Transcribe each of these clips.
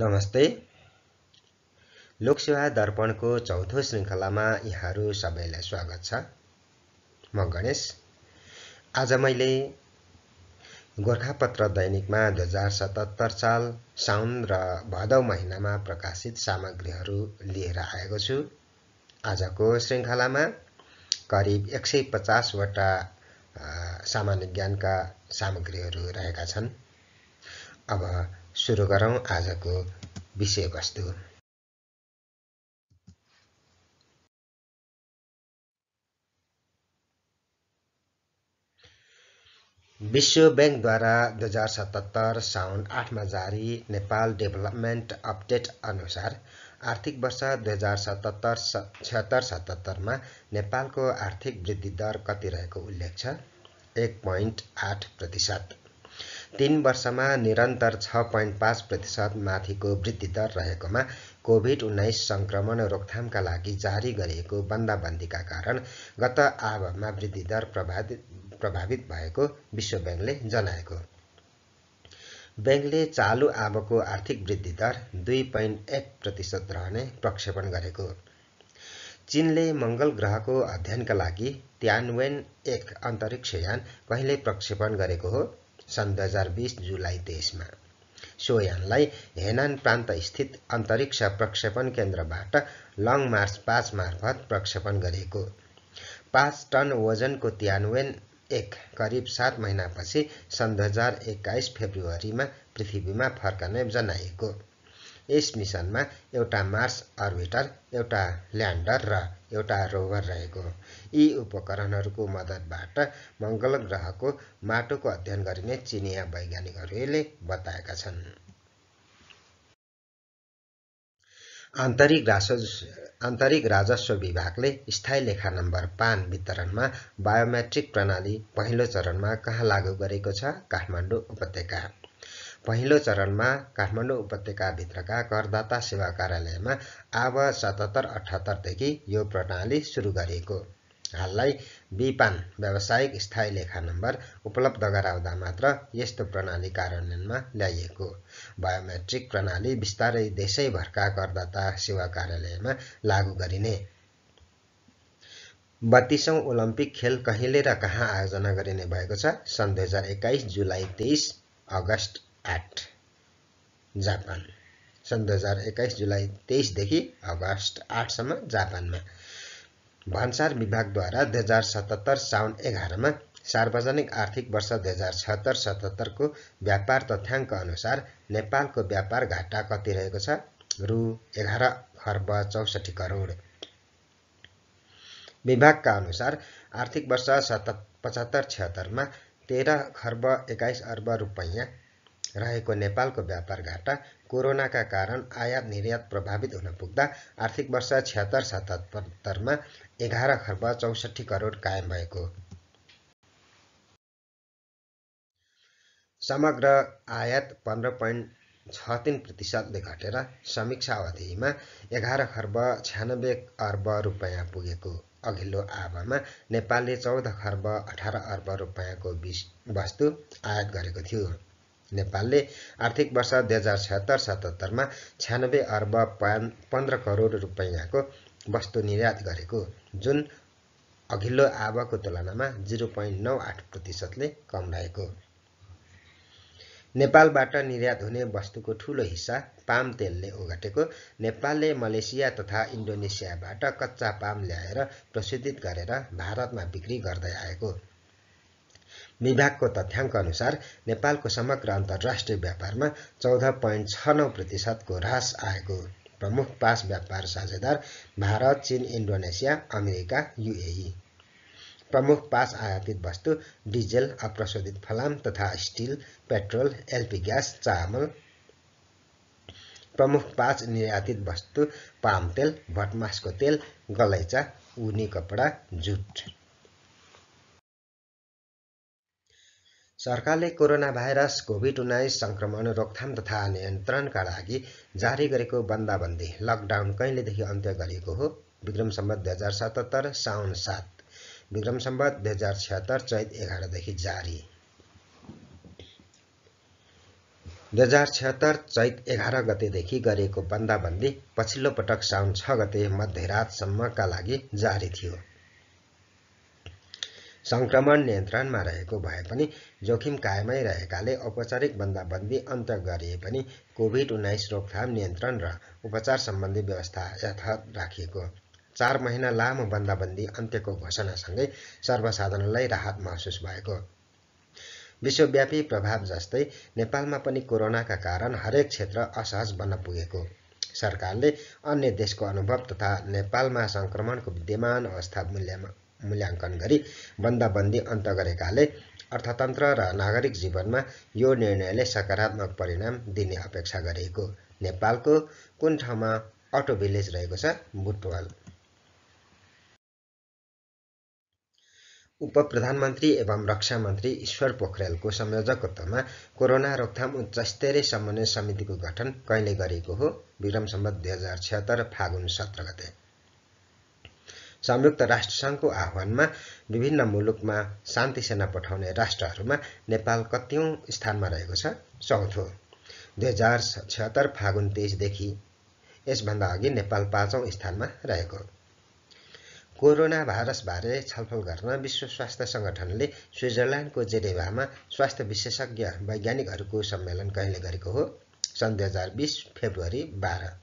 नमस्ते लोकसेवा दर्पणको चौथो श्रृङ्खलामा यहाँहरू सबैलाई स्वागत छ म गणेश आज मैले गोर्खापत्र दैनिकमा दुई हजार सतहत्तर साल साउन र भदौ महिनामा प्रकाशित सामग्रीहरू लिएर आएको छु आजको श्रृङ्खलामा करिब एक सय पचासवटा सामान्य ज्ञानका सामग्रीहरू रहेका छन् अब सुरु गरौँ आजको विषयवस्तु विश्व ब्याङ्कद्वारा दुई हजार सतहत्तर साउन आठमा जारी नेपाल डेभलपमेन्ट अपडेट अनुसार आर्थिक वर्ष दुई हजार सतहत्तर छत्तर सतहत्तरमा नेपालको आर्थिक वृद्धि दर कति रहेको उल्लेख छ एक पोइन्ट आठ प्रतिशत तिन वर्षमा निरन्तर छ पोइन्ट पाँच प्रतिशत माथिको वृद्धिदर रहेकोमा कोभिड उन्नाइस सङ्क्रमण रोकथामका लागि जारी गरिएको बन्दाबन्दीका कारण गत आवमा वृद्धिदर प्रभावित प्रभावित भएको विश्व ब्याङ्कले जनाएको ब्याङ्कले चालु आवको आर्थिक वृद्धि दर दुई पोइन्ट एक प्रतिशत रहने प्रक्षेपण गरेको चीनले मङ्गल ग्रहको अध्ययनका लागि त्यानवेन एक अन्तरिक्षयान कहिले प्रक्षेपण गरेको हो सन् दुई हजार बिस जुलाई तेइसमा सोयानलाई हेनान प्रान्तस्थित अन्तरिक्ष प्रक्षेपण केन्द्रबाट लङ मार्च पाँच मार्फत प्रक्षेपण गरिएको पाँच टन वजनको त्यानवेन एक करिब सात महिनापछि सन् दुई हजार एक्काइस फेब्रुअरीमा पृथ्वीमा फर्कने जनाएको यस मिसनमा एउटा मार्स अर्बिटर एउटा ल्यान्डर र एउटा रोभर रहेको यी उपकरणहरूको मद्दतबाट मङ्गल ग्रहको माटोको अध्ययन गरिने चिनिया वैज्ञानिकहरूले बताएका छन् आन्तरिक राजस्व आन्तरिक राजस्व विभागले स्थायी लेखा नम्बर पान वितरणमा बायोमेट्रिक प्रणाली पहिलो चरणमा कहाँ लागू गरेको छ काठमाडौँ उपत्यका पहिलो चरणमा काठमाडौँ उपत्यकाभित्रका करदाता सेवा कार्यालयमा आव सतहत्तर अठहत्तरदेखि यो प्रणाली सुरु गरिएको हाललाई बिपान व्यावसायिक स्थायी लेखा नम्बर उपलब्ध गराउँदा मात्र यस्तो प्रणाली कार्यान्वयनमा ल्याइएको बायोमेट्रिक प्रणाली बिस्तारै देशैभरका करदाता सेवा कार्यालयमा लागू गरिने बत्तिसौँ ओलम्पिक खेल कहिले र कहाँ आयोजना गरिने भएको छ सन् दुई हजार एक्काइस जुलाई तेइस अगस्त एक्ट जापान सन् दुई हजार एक्काइस जुलाई तेइसदेखि अगस्त आठसम्म जापानमा भन्सार विभागद्वारा दुई हजार सतहत्तर साउन एघारमा सार्वजनिक आर्थिक वर्ष दुई हजार छत्तर सतहत्तरको व्यापार तथ्याङ्क अनुसार नेपालको व्यापार घाटा कति रहेको छ रु एघार खर्ब चौसठी करोड विभागका अनुसार आर्थिक वर्ष सत पचहत्तर छिहत्तरमा तेह्र खर्ब एक्काइस अर्ब रुपैयाँ रहेको नेपालको व्यापार घाटा कोरोनाका कारण आयात निर्यात प्रभावित हुन पुग्दा आर्थिक वर्ष छिहत्तर सतहत्तरमा एघार खर्ब चौसठी करोड कायम भएको समग्र आयात पन्ध्र पोइन्ट छ तिन प्रतिशतले घटेर समीक्षा अवधिमा एघार खर्ब छ्यानब्बे अर्ब रुपियाँ पुगेको अघिल्लो आवामा नेपालले चौध खर्ब अठार अर्ब रुपियाँको वस्तु आयात गरेको थियो नेपालले आर्थिक वर्ष दुई हजार छत्तर सतहत्तरमा छ्यानब्बे अर्ब पन्ध्र करोड रुपैयाँको वस्तु निर्यात गरेको जुन अघिल्लो आवको तुलनामा जिरो पोइन्ट नौ आठ प्रतिशतले कम रहेको नेपालबाट निर्यात हुने वस्तुको ठूलो हिस्सा पाम तेलले ओगटेको नेपालले मलेसिया तथा इन्डोनेसियाबाट कच्चा पाम ल्याएर प्रशोधित गरेर भारतमा बिक्री गर्दै आएको विभागको तथ्याङ्क अनुसार नेपालको समग्र अन्तर्राष्ट्रिय व्यापारमा चौध पोइन्ट छ नौ प्रतिशतको ह्रास आएको प्रमुख पास व्यापार साझेदार भारत चीन इन्डोनेसिया अमेरिका युएई प्रमुख पास आयातित वस्तु डिजेल अप्रशोधित फलाम तथा स्टिल पेट्रोल एलपी ग्यास चामल प्रमुख पाँच निर्यातित वस्तु पाम तेल भटमासको तेल गलैँचा उनी कपडा जुट सरकारले कोरोना भाइरस कोभिड उन्नाइस संक्रमण रोकथाम तथा नियन्त्रणका लागि जारी गरेको बन्दाबन्दी लकडाउन कहिलेदेखि अन्त्य गरिएको हो विक्रम सम्बत दुई हजार सतहत्तर साउन सात विक्रम सम्बत दुई हजार छत्तर चैत एघारदेखि जारी दुई हजार छत्तर चैत एघार गतेदेखि गरिएको बन्दाबन्दी पछिल्लो पटक साउन छ गते मध्यरातसम्मका लागि जारी थियो सङ्क्रमण नियन्त्रणमा रहेको भए पनि जोखिम कायमै रहेकाले औपचारिक बन्दाबन्दी अन्त गरिए पनि कोभिड उन्नाइस रोकथाम नियन्त्रण र उपचार सम्बन्धी व्यवस्था यथात राखिएको चार महिना लामो बन्दाबन्दी अन्त्यको घोषणासँगै सर्वसाधारणलाई राहत महसुस भएको विश्वव्यापी प्रभाव जस्तै नेपालमा पनि कोरोनाका कारण हरेक क्षेत्र असहज बन्न पुगेको सरकारले अन्य देशको अनुभव तथा नेपालमा सङ्क्रमणको विद्यमान अवस्था मूल्यमा मूल्याङ्कन गरी बन्दाबन्दी अन्त गरेकाले अर्थतन्त्र र नागरिक जीवनमा यो निर्णयले सकारात्मक परिणाम दिने अपेक्षा गरिएको नेपालको कुन ठाउँमा अटो भिलेज रहेको छ बुटवाल उप प्रधानमन्त्री एवं रक्षा मन्त्री ईश्वर पोखरेलको संयोजकत्वमा कोरोना रोकथाम उच्च स्तरीय समन्वय समितिको गठन कहिले गरिएको हो विक्रम सम्बत दुई हजार छत्तर फागुन सत्र गते संयुक्त राष्ट्रसङ्घको आह्वानमा विभिन्न मुलुकमा शान्ति सेना पठाउने राष्ट्रहरूमा नेपाल कत्यौँ स्थानमा रहेको छ चौथो दुई हजार छत्तर फागुन तेइसदेखि यसभन्दा अघि नेपाल पाँचौँ स्थानमा रहेको कोरोना भाइरसबारे छलफल गर्न विश्व स्वास्थ्य सङ्गठनले स्विजरल्यान्डको जेनेभामा स्वास्थ्य विशेषज्ञ वैज्ञानिकहरूको सम्मेलन कहिले गरेको हो सन् दुई हजार बिस फेब्रुअरी बाह्र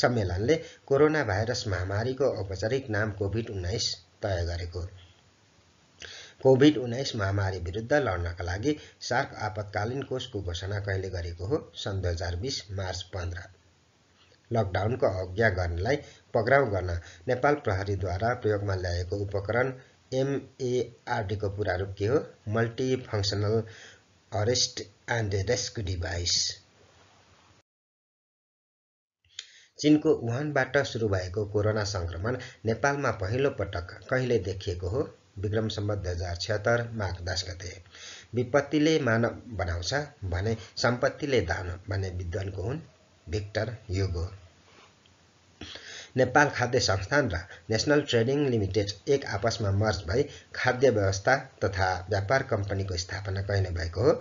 सम्मेलनले कोरोना भाइरस महामारीको औपचारिक नाम कोभिड उन्नाइस तय गरेको कोभिड उन्नाइस महामारी विरुद्ध लड्नका लागि सार्क आपतकालीन कोषको घोषणा कहिले गरेको हो सन् दुई हजार बिस मार्च पन्ध्र लकडाउनको अज्ञा गर्नलाई पक्राउ गर्न नेपाल प्रहरीद्वारा प्रयोगमा ल्याएको उपकरण एमएआरडीको पूरा रूप के हो multifunctional arrest and rescue device चिनको वुहानबाट सुरु भएको कोरोना सङ्क्रमण नेपालमा पहिलो पटक कहिले देखिएको हो विक्रम सम्बत दुई हजार छत्तर माघ दस गते विपत्तिले मानव बनाउँछ भने सम्पत्तिले दान भन्ने विद्वानको हुन् भिक्टर युगो नेपाल खाद्य संस्थान र नेसनल ट्रेडिङ लिमिटेड एक आपसमा मर्ज भई खाद्य व्यवस्था तथा व्यापार कम्पनीको स्थापना कहिले भएको हो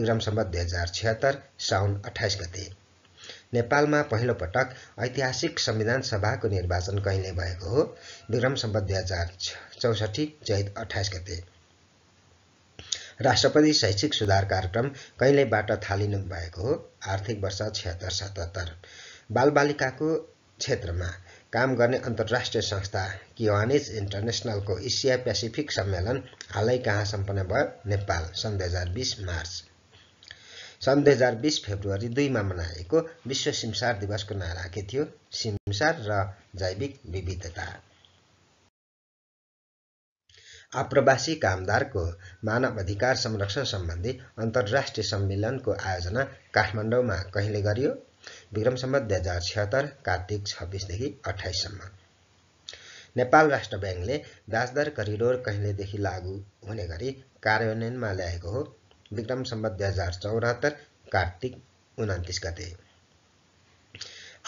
विक्रम सम्बत दुई हजार छत्तर साउन अठाइस गते नेपालमा पहिलो पटक ऐतिहासिक संविधान सभाको निर्वाचन कहिले भएको हो विक्रम सम्बत दुई हजार चौसठी चैत अठाइस गते राष्ट्रपति शैक्षिक सुधार कार्यक्रम कहिलेबाट थालिनु भएको हो आर्थिक वर्ष छिहत्तर सतहत्तर बालबालिकाको क्षेत्रमा काम गर्ने अन्तर्राष्ट्रिय संस्था किवानिज इन्टरनेसनलको एसिया पेसिफिक सम्मेलन हालै कहाँ सम्पन्न भयो नेपाल सन् दुई हजार बिस मार्च सन् दुई हजार बिस फेब्रुअरी दुईमा मनाएको विश्व सिमसार दिवसको नारा के थियो सिमसार र जैविक विविधता आप्रवासी कामदारको मानव अधिकार संरक्षण सम्बन्धी अन्तर्राष्ट्रिय सम्मेलनको आयोजना काठमाडौँमा कहिले गरियो विक्रम सम्बत दुई हजार छिहत्तर कार्तिक छब्बिसदेखि अठाइससम्म नेपाल राष्ट्र ब्याङ्कले ब्याजदर करिडोर कहिलेदेखि लागू हुने गरी कार्यान्वयनमा ल्याएको हो विक्रम सम्बत दुई हजार चौरात्तर कार्तिक उन्तिस गते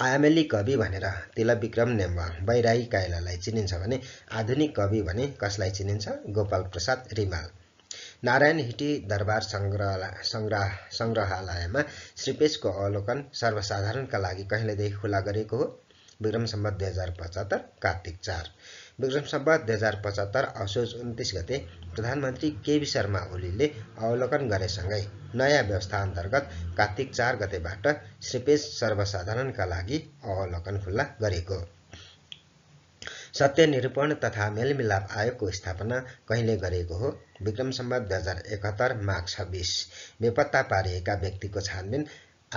आयामेली कवि भनेर तिल विक्रम नेम्बाङ बैराही कायलालाई चिनिन्छ भने आधुनिक कवि भने कसलाई चिनिन्छ गोपाल प्रसाद रिमाल नारायण हिटी दरबार सङ्ग्रह संग्रह सङ्ग्रहालयमा श्रीपेशको अवलोकन सर्वसाधारणका लागि कहिलेदेखि खुला गरेको हो विक्रम सम्बत दुई हजार पचहत्तर कार्तिक चार सम्बत दुई हजार पचहत्तर असोज उन्तिस गते प्रधानमन्त्री केबी शर्मा ओलीले अवलोकन गरेसँगै नयाँ व्यवस्था अन्तर्गत कार्तिक चार गतेबाट श्रीपेश सर्वसाधारणका लागि अवलोकन खुल्ला गरेको सत्य तथा मेलमिलाप आयोगको स्थापना कहिले गरेको हो विक्रम सम्बत दुई हजार एकहत्तर माघ छब्बिस बेपत्ता पारिएका व्यक्तिको छानबिन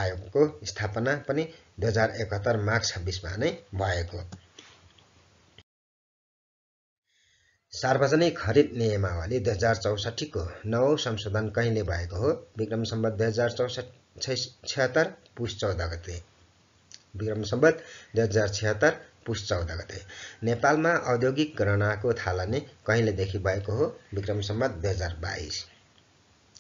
आयोगको स्थापना पनि दुई हजार एकहत्तर माघ छब्बिसमा नै भएको सार्वजनिक खरिद नियमावली दुई हजार चौसठीको नौ संशोधन कहिले भएको हो विक्रम सम्बत दुई हजार चौसठी छिहत्तर पुस चौध गते विक्रम सम्बत दुई हजार छिहत्तर पुस चौध गते नेपालमा औद्योगिक गणनाको थालनी कहिलेदेखि भएको हो विक्रम सम्बत दुई हजार बाइस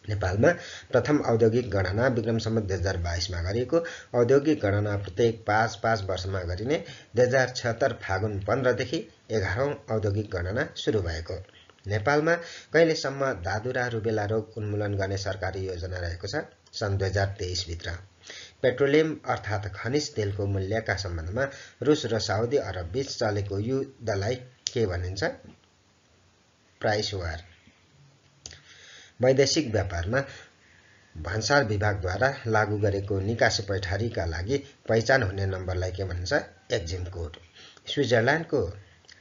नेपालमा प्रथम औद्योगिक गणना विक्रम सम्बत दुई हजार बाइसमा गरिएको औद्योगिक गणना प्रत्येक पाँच पाँच वर्षमा गरिने दुई हजार छत्तर फागुन पन्ध्रदेखि एघारौँ औद्योगिक गणना सुरु भएको नेपालमा कहिलेसम्म दादुरा रुबेला रोग उन्मूलन गर्ने सरकारी योजना रहेको छ सन् दुई हजार तेइसभित्र पेट्रोलियम अर्थात् खनिज तेलको मूल्यका सम्बन्धमा रुस र साउदी अरब बीच चलेको युद्धलाई के भनिन्छ प्राइस वार वैदेशिक व्यापारमा भन्सार विभागद्वारा लागू गरेको निकास पैठारीका लागि पहिचान हुने नम्बरलाई के भन्छ एक्जिम कोड स्विजरल्यान्डको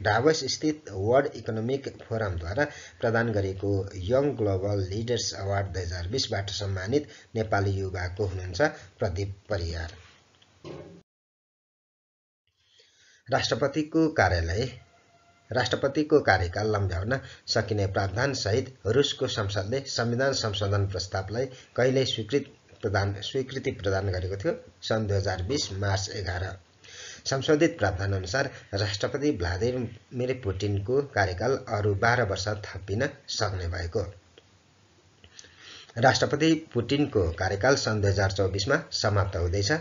डाभस स्थित वर्ल्ड इकोनोमिक फोरमद्वारा प्रदान गरिएको यङ ग्लोबल लिडर्स अवार्ड दुई हजार बिसबाट सम्मानित नेपाली युवाको हुनुहुन्छ प्रदीप परियार राष्ट्रपतिको कार्यालय राष्ट्रपतिको कार्यकाल लम्ब्याउन सकिने प्रावधानसहित रुसको संसदले संविधान संशोधन प्रस्तावलाई कहिल्यै स्वीकृत प्रदान स्वीकृति प्रदान गरेको थियो सन् दुई हजार बिस मार्च एघार संशोधित प्रावधानअनुसार राष्ट्रपति भ्लादिमिर पुटिनको कार्यकाल अरू बाह्र वर्ष थपिन सक्ने भएको राष्ट्रपति पुटिनको कार्यकाल सन् दुई हजार चौबिसमा समाप्त हुँदैछ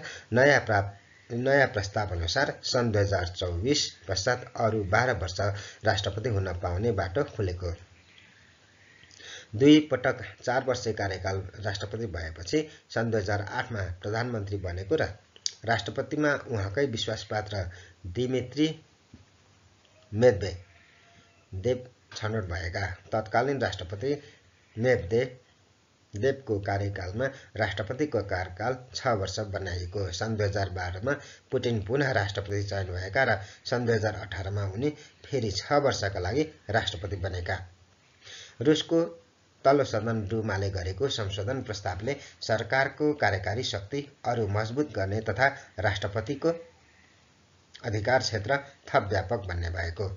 नयाँ प्राप्त नयाँ प्रस्ताव अनुसार सन् दुई हजार चौबिस पश्चात अरू बाह्र वर्ष राष्ट्रपति हुन पाउने बाटो खुलेको दुई पटक चार वर्ष कार्यकाल राष्ट्रपति भएपछि सन् दुई हजार आठमा प्रधानमन्त्री बनेको र राष्ट्रपतिमा उहाँकै विश्वासपात्र दिमित्री मेदवे देव छनौट भएका तत्कालीन राष्ट्रपति मेददेव देवको कार्यकालमा राष्ट्रपतिको कार्यकाल छ वर्ष बनाइएको सन् दुई हजार बाह्रमा पुटिन पुनः राष्ट्रपति चयन भएका र सन् दुई हजार अठारमा उनी फेरि छ वर्षका लागि राष्ट्रपति बनेका रुसको तल्लो सदन डुमाले गरेको संशोधन प्रस्तावले सरकारको कार्यकारी शक्ति अरू मजबुत गर्ने तथा राष्ट्रपतिको अधिकार क्षेत्र थप व्यापक बन्ने भएको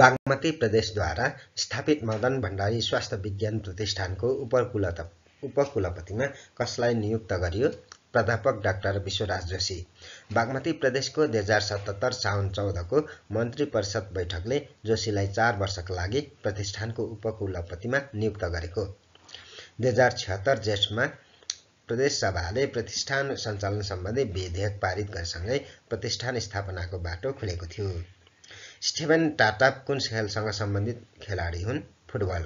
बागमती प्रदेशद्वारा स्थापित मदन भण्डारी स्वास्थ्य विज्ञान प्रतिष्ठानको उपकुलत उपकुलपतिमा कसलाई नियुक्त गरियो प्राध्यापक डाक्टर विश्वराज जोशी बागमती प्रदेशको दुई हजार सतहत्तर साउन चौधको मन्त्री परिषद बैठकले जोशीलाई चार वर्षका लागि प्रतिष्ठानको उपकुलपतिमा नियुक्त गरेको दुई हजार छिहत्तर जेठमा प्रदेशसभाले प्रतिष्ठान सञ्चालन सम्बन्धी विधेयक पारित गरेसँगै प्रतिष्ठान स्थापनाको बाटो खुलेको थियो स्टिभेन टाटा कुन खेलसँग सम्बन्धित खेलाडी हुन् फुटबल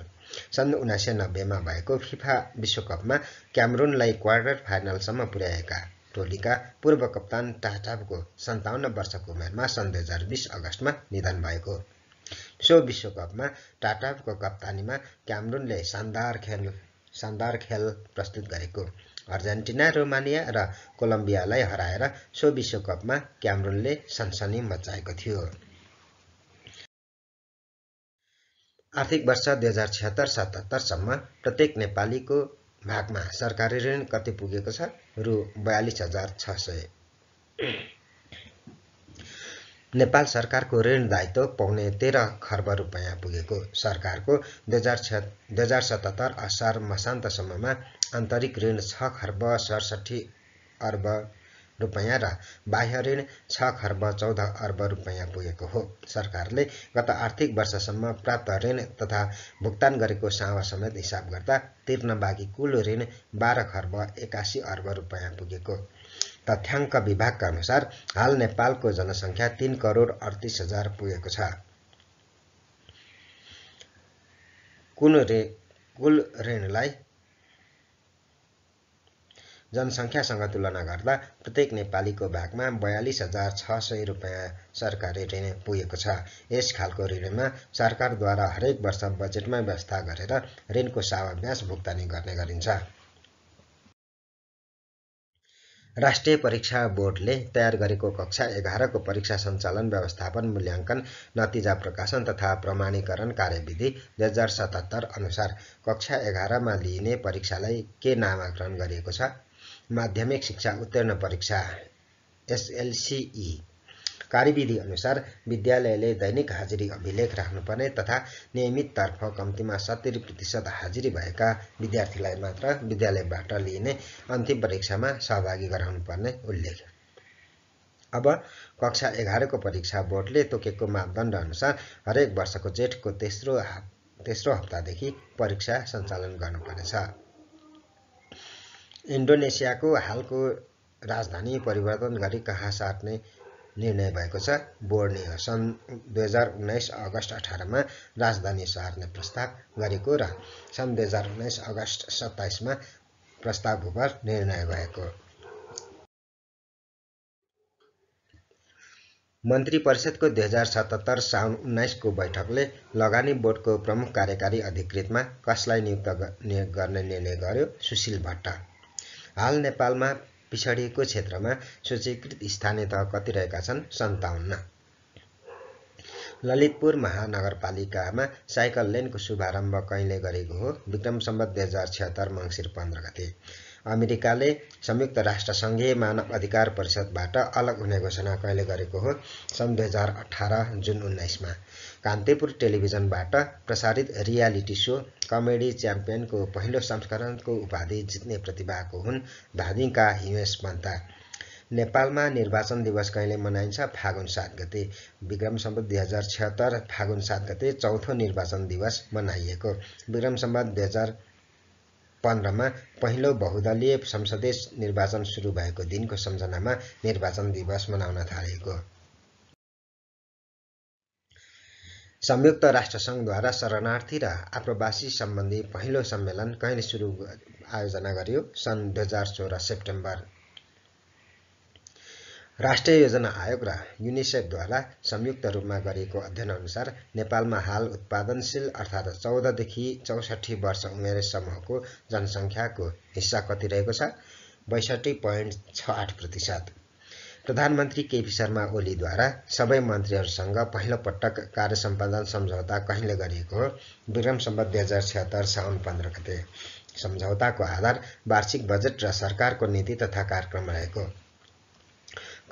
सन् उन्नाइस सय नब्बेमा भएको फिफा विश्वकपमा क्यामरुनलाई क्वार्टर फाइनलसम्म पुर्याएका टोलीका पूर्व कप्तान टाटाको सन्ताउन्न वर्षको उमेरमा सन् दुई हजार बिस अगस्तमा निधन भएको सो विश्वकपमा टाटाको कप्तानीमा क्यामरुनले शानदार खेल शानदार खेल प्रस्तुत गरेको अर्जेन्टिना रोमानिया र कोलम्बियालाई हराएर सो विश्वकपमा क्यामरुनले सनसनी मचाएको थियो आर्थिक वर्ष दुई हजार छिहत्तर सतहत्तरसम्म प्रत्येक नेपालीको भागमा सरकारी ऋण कति पुगेको छ रु बयालिस हजार छ सय नेपाल सरकारको ऋण दायित्व पाउने तेह्र खर्ब रुपियाँ पुगेको सरकारको दुई हजार छ दुई हजार सतहत्तर असार मसान्तसम्ममा आन्तरिक ऋण छ खर्ब सडसठी अर्ब रुपियाँ र बाह्य ऋण छ खर्ब चौध अर्ब रुपियाँ पुगेको हो सरकारले गत आर्थिक वर्षसम्म प्राप्त ऋण तथा भुक्तान गरेको सावा समेत हिसाब गर्दा तिर्न बाँकी कुल ऋण बाह्र खर्ब एकासी अर्ब रुपियाँ पुगेको तथ्याङ्क विभागका अनुसार हाल नेपालको जनसङ्ख्या तिन करोड अडतिस हजार पुगेको छ कुन रे कुल ऋणलाई जनसङ्ख्यासँग तुलना गर्दा प्रत्येक नेपालीको भागमा बयालिस हजार छ सय रुपियाँ सरकारी ऋण पुगेको छ यस खालको ऋणमा सरकारद्वारा हरेक वर्ष बजेटमा व्यवस्था गरेर ऋणको सावाभ्यास भुक्तानी गर्ने गरिन्छ राष्ट्रिय परीक्षा बोर्डले तयार गरेको कक्षा एघारको परीक्षा सञ्चालन व्यवस्थापन मूल्याङ्कन नतिजा प्रकाशन तथा प्रमाणीकरण कार्यविधि दुई हजार सतहत्तर अनुसार कक्षा एघारमा लिइने परीक्षालाई के नामाकरण गरिएको छ माध्यमिक शिक्षा उत्तीर्ण परीक्षा एसएलसिई कार्यविधि अनुसार विद्यालयले दैनिक हाजिरी अभिलेख राख्नुपर्ने तथा नियमिततर्फ कम्तीमा सत्तरी प्रतिशत हाजिरी भएका विद्यार्थीलाई मात्र विद्यालयबाट लिइने अन्तिम परीक्षामा सहभागी गराउनुपर्ने उल्लेख अब कक्षा एघारको परीक्षा बोर्डले तोकेको मापदण्ड अनुसार हरेक वर्षको जेठको तेस्रो तेस्रो हप्तादेखि परीक्षा सञ्चालन गर्नुपर्नेछ इन्डोनेसियाको हालको राजधानी परिवर्तन गरी कहाँ सार्ने निर्णय भएको छ बोर्डले सन् दुई हजार उन्नाइस अगस्त अठारमा राजधानी सार्ने प्रस्ताव गरेको र सन् दुई हजार उन्नाइस अगस्त सत्ताइसमा प्रस्ताव उपर निर्णय भएको मन्त्री परिषदको दुई हजार सतहत्तर साउन उन्नाइसको बैठकले लगानी बोर्डको प्रमुख कार्यकारी अधिकृतमा कसलाई नियुक्त गर्ने निर्णय गर्यो सुशील भट्ट हाल नेपालमा पिछडिएको क्षेत्रमा सूचीकृत स्थानीय तह कति रहेका छन् सन्ताउन्न ललितपुर महानगरपालिकामा साइकल लेनको शुभारम्भ कहिले गरेको हो विक्रम सम्बत दुई हजार छिहत्तर मङ्सिर पन्ध्र गते अमेरिकाले संयुक्त राष्ट्र सङ्घीय मानव अधिकार परिषदबाट अलग हुने घोषणा कहिले गरेको हो सन् दुई हजार अठार जुन उन्नाइसमा कान्तिपुर टेलिभिजनबाट प्रसारित रियालिटी सो कमेडी च्याम्पियनको पहिलो संस्करणको उपाधि जित्ने प्रतिभाको हुन् धादिङका हिमेश मन्ता नेपालमा निर्वाचन दिवस कहिले मनाइन्छ फागुन सात गते विक्रम सम्बत दुई हजार छत्तर फागुन सात गते चौथो निर्वाचन दिवस मनाइएको विक्रम सम्बत दुई हजार पन्ध्रमा पहिलो बहुदलीय संसदीय निर्वाचन सुरु भएको दिनको सम्झनामा निर्वाचन दिवस मनाउन थालेको संयुक्त राष्ट्रसङ्घद्वारा शरणार्थी र आप्रवासी सम्बन्धी पहिलो सम्मेलन कहिले सुरु आयोजना गरियो सन् दुई हजार सोह्र सेप्टेम्बर राष्ट्रिय योजना आयोग र युनिसेफद्वारा संयुक्त रूपमा गरिएको अध्ययनअनुसार नेपालमा हाल उत्पादनशील अर्थात् चौधदेखि चौसठी वर्ष उमेर समूहको जनसङ्ख्याको हिस्सा कति रहेको छ बैसठी पोइन्ट छ आठ प्रतिशत प्रधानमन्त्री केपी शर्मा ओलीद्वारा सबै मन्त्रीहरूसँग पहिलो पटक कार्य सम्पादन सम्झौता कहिले गरिएको विक्रम सम्बत दुई हजार छत्तर साउन पन्ध्र गते सम्झौताको आधार वार्षिक बजेट र सरकारको नीति तथा कार्यक्रम रहेको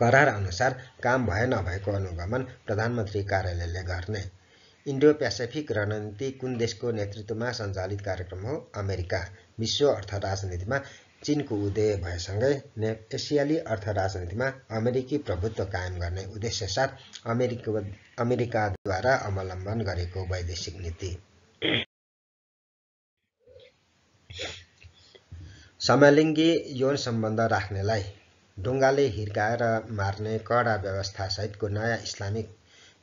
करार अनुसार काम भए नभएको अनुगमन प्रधानमन्त्री कार्यालयले गर्ने इन्डो पेसिफिक रणनीति कुन देशको नेतृत्वमा सञ्चालित कार्यक्रम हो अमेरिका विश्व अर्थ राजनीतिमा चिनको उदय भएसँगै ने एसियाली अर्थ राजनीतिमा अमेरिकी प्रभुत्व कायम गर्ने उद्देश्यसाथ अमेरिका अमेरिकाद्वारा अवलम्बन गरेको वैदेशिक नीति समलिङ्गी यौन सम्बन्ध राख्नेलाई ढुङ्गाले हिर्काएर मार्ने कडा व्यवस्थासहितको नयाँ इस्लामिक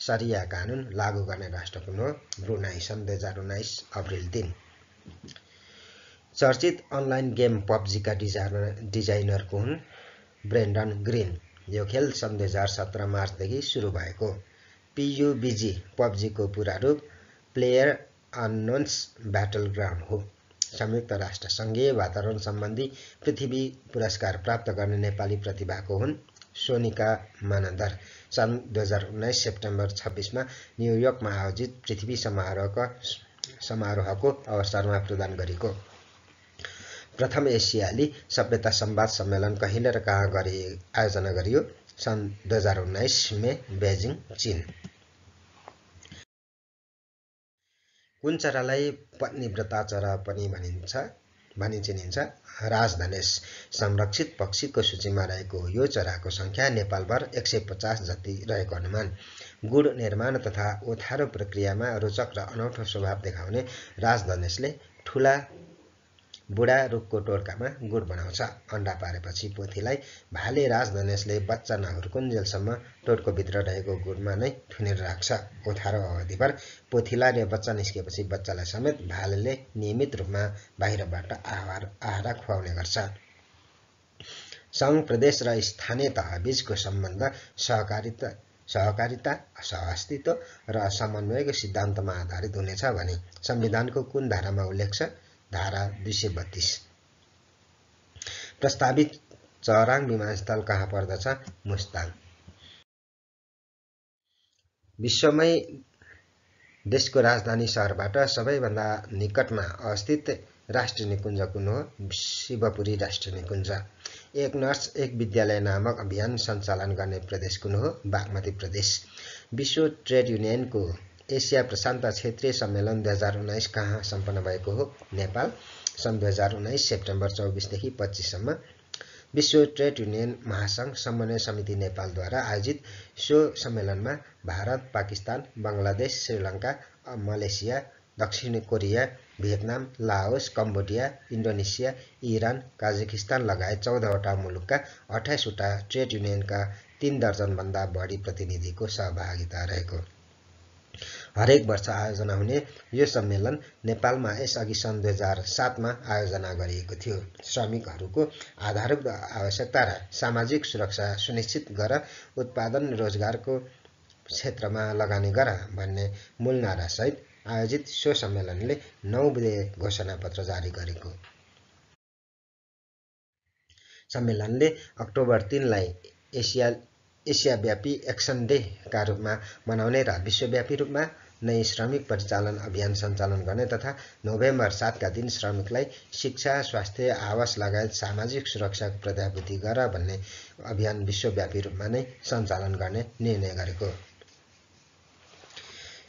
सरिया कानुन लागू गर्ने राष्ट्रको हो ब्रुनाई सन् दुई हजार उन्नाइस अप्रिल दिन चर्चित अनलाइन गेम पब्जीका डिजाइनर डिजाइनरको हुन् ब्रेन्डन ग्रिन यो खेल सन् दुई हजार सत्र मार्चदेखि सुरु भएको पियुबिजी पब्जीको पुरा रूप प्लेयर अनोन्स ब्याटल ग्राउन्ड हो संयुक्त राष्ट्र राष्ट्रसङ्घीय वातावरण सम्बन्धी पृथ्वी पुरस्कार प्राप्त गर्ने नेपाली प्रतिभाको हुन् सोनिका मानन्दर सन् दुई हजार उन्नाइस सेप्टेम्बर छब्बिसमा न्युयोर्कमा आयोजित पृथ्वी समारोहका समारोहको अवसरमा प्रदान गरेको प्रथम एसियाली सभ्यता सम्वाद सम्मेलन कहिले र कहाँ गरी आयोजना गरियो सन् दुई हजार उन्नाइस मे बेजिङ चिन कुन चरालाई पत्नीव्रता चरा पनि भनिन्छ भनी चिनिन्छ राजधनेश संरक्षित पक्षीको सूचीमा रहेको यो चराको सङ्ख्या नेपालभर एक सय पचास जति रहेको अनुमान गुड निर्माण तथा ओथारो प्रक्रियामा रोचक र अनौठो स्वभाव देखाउने राजधनेशले ठुला बुढा रुखको टोड्कामा गुड बनाउँछ अन्डा पारेपछि पोथीलाई भाले राज धनेशले बच्चा टोडको भित्र रहेको गुडमा नै ठुनेर राख्छ ओथारो अवधिभर पोथीलाई र बच्चा निस्किएपछि बच्चालाई समेत भालेले नियमित रूपमा बाहिरबाट आहार आहारा खुवाउने गर्छ सङ्घ प्रदेश र स्थानीय तहबीचको सम्बन्ध सहकारिता सहकारिता सहअस्तित्व र समन्वयको सिद्धान्तमा आधारित हुनेछ भने संविधानको कुन धारामा उल्लेख छ धारा दुई सय बत्तिस प्रस्तावित चराङ विमानस्थल कहाँ पर्दछ मुस्ताङ विश्वमै देशको राजधानी सहरबाट सबैभन्दा निकटमा अवस्थित राष्ट्रिय निकुञ्ज कुन हो शिवपुरी राष्ट्रिय निकुञ्ज एक नर्स एक विद्यालय नामक अभियान सञ्चालन गर्ने प्रदेश कुन हो बागमती प्रदेश विश्व ट्रेड युनियनको एसिया प्रशान्त क्षेत्रीय सम्मेलन दुई हजार उन्नाइस कहाँ सम्पन्न भएको हो नेपाल सन् दुई हजार उन्नाइस सेप्टेम्बर चौबिसदेखि पच्चिससम्म विश्व ट्रेड युनियन महासङ्घ समन्वय समिति नेपालद्वारा आयोजित सो सम्मेलनमा भारत पाकिस्तान बङ्गलादेश श्रीलङ्का मलेसिया दक्षिण Korea Vietnam Laos Cambodia Indonesia Iran Kazakhstan लगायत चौधवटा मुलुकका अठाइसवटा ट्रेड युनियनका तिन दर्जनभन्दा बढी प्रतिनिधिको सहभागिता रहेको हरेक वर्ष आयोजना हुने यो सम्मेलन नेपालमा यसअघि सन् दुई हजार सातमा आयोजना गरिएको थियो श्रमिकहरूको आधारभूत आवश्यकता र सामाजिक सुरक्षा सुनिश्चित गर उत्पादन रोजगारको क्षेत्रमा लगानी गर भन्ने मूल नारासहित आयोजित सो सम्मेलनले नौ घोषणा घोषणापत्र जारी गरेको सम्मेलनले अक्टोबर तिनलाई एसिया एसियाव्यापी एक्सन डेका रूपमा मनाउने र विश्वव्यापी रूपमा नै श्रमिक परिचालन अभियान सञ्चालन गर्ने तथा नोभेम्बर सातका दिन श्रमिकलाई शिक्षा स्वास्थ्य आवास लगायत सामाजिक सुरक्षाको प्रत्याभूति गर भन्ने अभियान विश्वव्यापी रूपमा नै सञ्चालन गर्ने निर्णय गरेको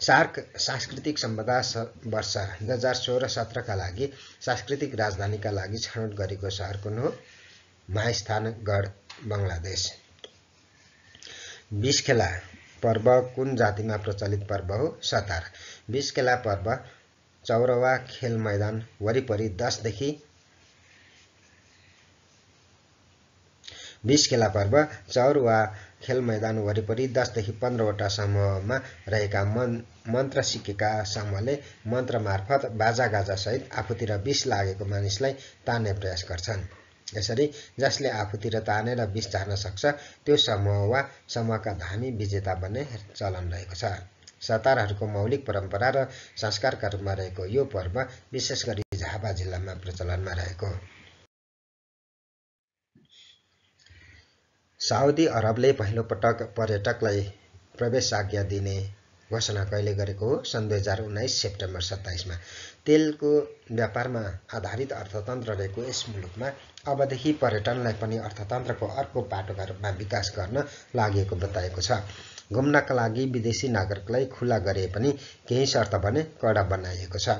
सार्क सांस्कृतिक सम्पदा वर्ष दुई हजार सोह्र सत्रका लागि सांस्कृतिक राजधानीका लागि छनौट गरेको सहर कुन हो मास्थानगढ बङ्गलादेश बिस पर्व कुन जातिमा प्रचलित पर्व हो सतार बिसकेला पर्व चौरवा खेल मैदान वरिपरि दसदेखि खेला पर्व चौर वा खेल मैदान वरिपरि दसदेखि पन्ध्रवटा समूहमा रहेका मन मन्त्र सिकेका समूहले मन्त्र मार्फत बाजागाजासहित आफूतिर विष लागेको मानिसलाई तान्ने प्रयास गर्छन् यसरी जसले आफूतिर तानेर बिच झार्न सक्छ त्यो समूह वा समूहका धामी विजेता बन्ने चलन रहेको छ सतारहरूको मौलिक परम्परा र संस्कारका रूपमा रहेको यो पर्व विशेष गरी झापा जिल्लामा प्रचलनमा रहेको साउदी अरबले पहिलो पटक पर्यटकलाई प्रवेश आज्ञा दिने घोषणा कहिले गरेको हो सन् दुई हजार उन्नाइस सेप्टेम्बर सत्ताइसमा तेलको व्यापारमा आधारित अर्थतन्त्र रहेको यस मुलुकमा अबदेखि पर्यटनलाई पनि अर्थतन्त्रको अर्को बाटोका रूपमा विकास गर्न लागेको बताएको छ घुम्नका लागि विदेशी नागरिकलाई खुला गरे पनि केही शर्त भने कडा बनाइएको छ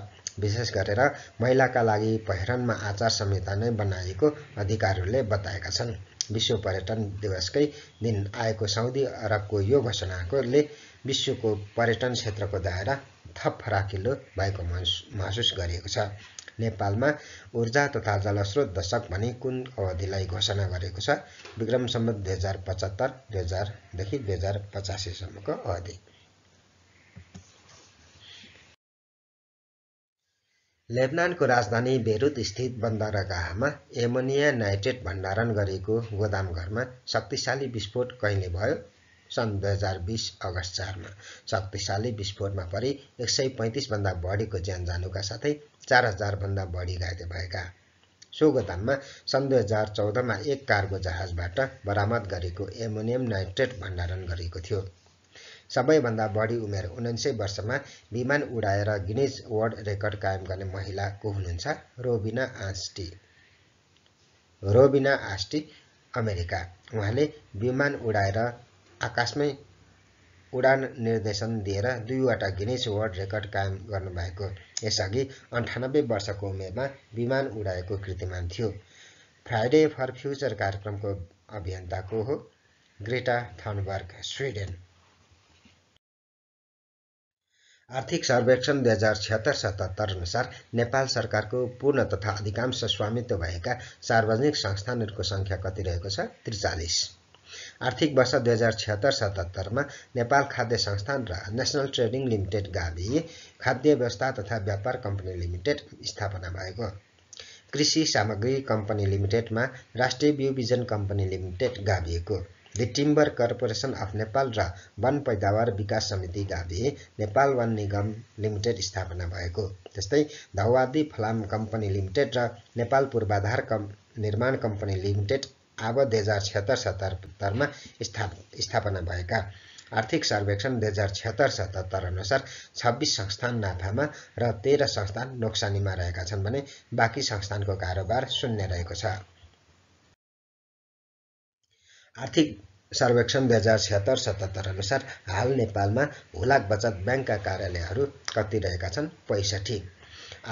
विशेष गरेर महिलाका लागि पहिरनमा आचार संहिता नै बनाइएको अधिकारीहरूले बताएका छन् विश्व पर्यटन दिवसकै दिन आएको साउदी अरबको यो घोषणाकोले विश्वको पर्यटन क्षेत्रको दायरा थप फराकिलो भएको महसुस गरिएको छ नेपालमा ऊर्जा तथा जलस्रोत दशक भनी कुन अवधिलाई घोषणा गरेको छ विक्रम सम्बत दुई हजार पचहत्तर दुई हजारदेखि दुई हजार पचासीसम्मको अवधि लेबनानको राजधानी बेरुत स्थित बन्दरगाहमा एमोनिया नाइट्रेट भण्डारण गरिएको गोदाम घरमा शक्तिशाली विस्फोट कहिले भयो सन् दुई हजार बिस अगस्त चारमा शक्तिशाली विस्फोटमा परि एक सय पैँतिसभन्दा बढीको ज्यान जानुका साथै चार हजारभन्दा बढी घाइते भएका सोगोदाममा सन् दुई हजार चौधमा एक कार्गो जहाजबाट बरामद गरेको एमोनियम नाइट्रेट भण्डारण गरिएको थियो सबैभन्दा बढी उमेर उन्नाइसै वर्षमा विमान उडाएर गिनिज वर्ल्ड रेकर्ड कायम गर्ने महिला को हुनुहुन्छ Robina Asti Robina Asti America उहाँले विमान उडाएर आकाशमै उडान निर्देशन दिएर दुईवटा गिनेस वर्ल्ड रेकर्ड कायम गर्नुभएको यसअघि अन्ठानब्बे वर्षको उमेरमा विमान उडाएको कृतिमान थियो फ्राइडे फर फ्युचर कार्यक्रमको अभियन्ताको हो ग्रेटा थनबर्ग स्विडेन आर्थिक सर्वेक्षण दुई हजार छत्तर सतहत्तर अनुसार नेपाल सरकारको पूर्ण तथा अधिकांश स्वामित्व भएका सार्वजनिक संस्थानहरूको सङ्ख्या कति रहेको छ त्रिचालिस आर्थिक वर्ष दुई हजार छत्तर सतहत्तरमा नेपाल खाद्य संस्थान र नेसनल ट्रेडिङ लिमिटेड गावि खाद्य व्यवस्था तथा व्यापार कम्पनी लिमिटेड स्थापना भएको कृषि सामग्री कम्पनी लिमिटेडमा राष्ट्रिय बिउ बिजन कम्पनी लिमिटेड गाभिएको the timber corporation of Nepal र वन पैदावार विकास समिति गाभि नेपाल वन निगम लिमिटेड स्थापना भएको त्यस्तै धवादी फलाम कम्पनी लिमिटेड र नेपाल पूर्वाधार कम् निर्माण कम्पनी लिमिटेड अब दुई हजार छत्तर सतहत्तरमा स्थाप स्थापना भएका आर्थिक सर्वेक्षण दुई हजार छत्तर सतहत्तर अनुसार छब्बिस संस्थान नाफामा र तेह्र संस्थान नोक्सानीमा रहेका छन् भने बाँकी संस्थानको कारोबार शून्य रहेको छ आर्थिक सर्वेक्षण दुई हजार छत्तर सतहत्तर अनुसार हाल नेपालमा हुलाक बचत ब्याङ्कका कार्यालयहरू कति रहेका छन् पैँसठी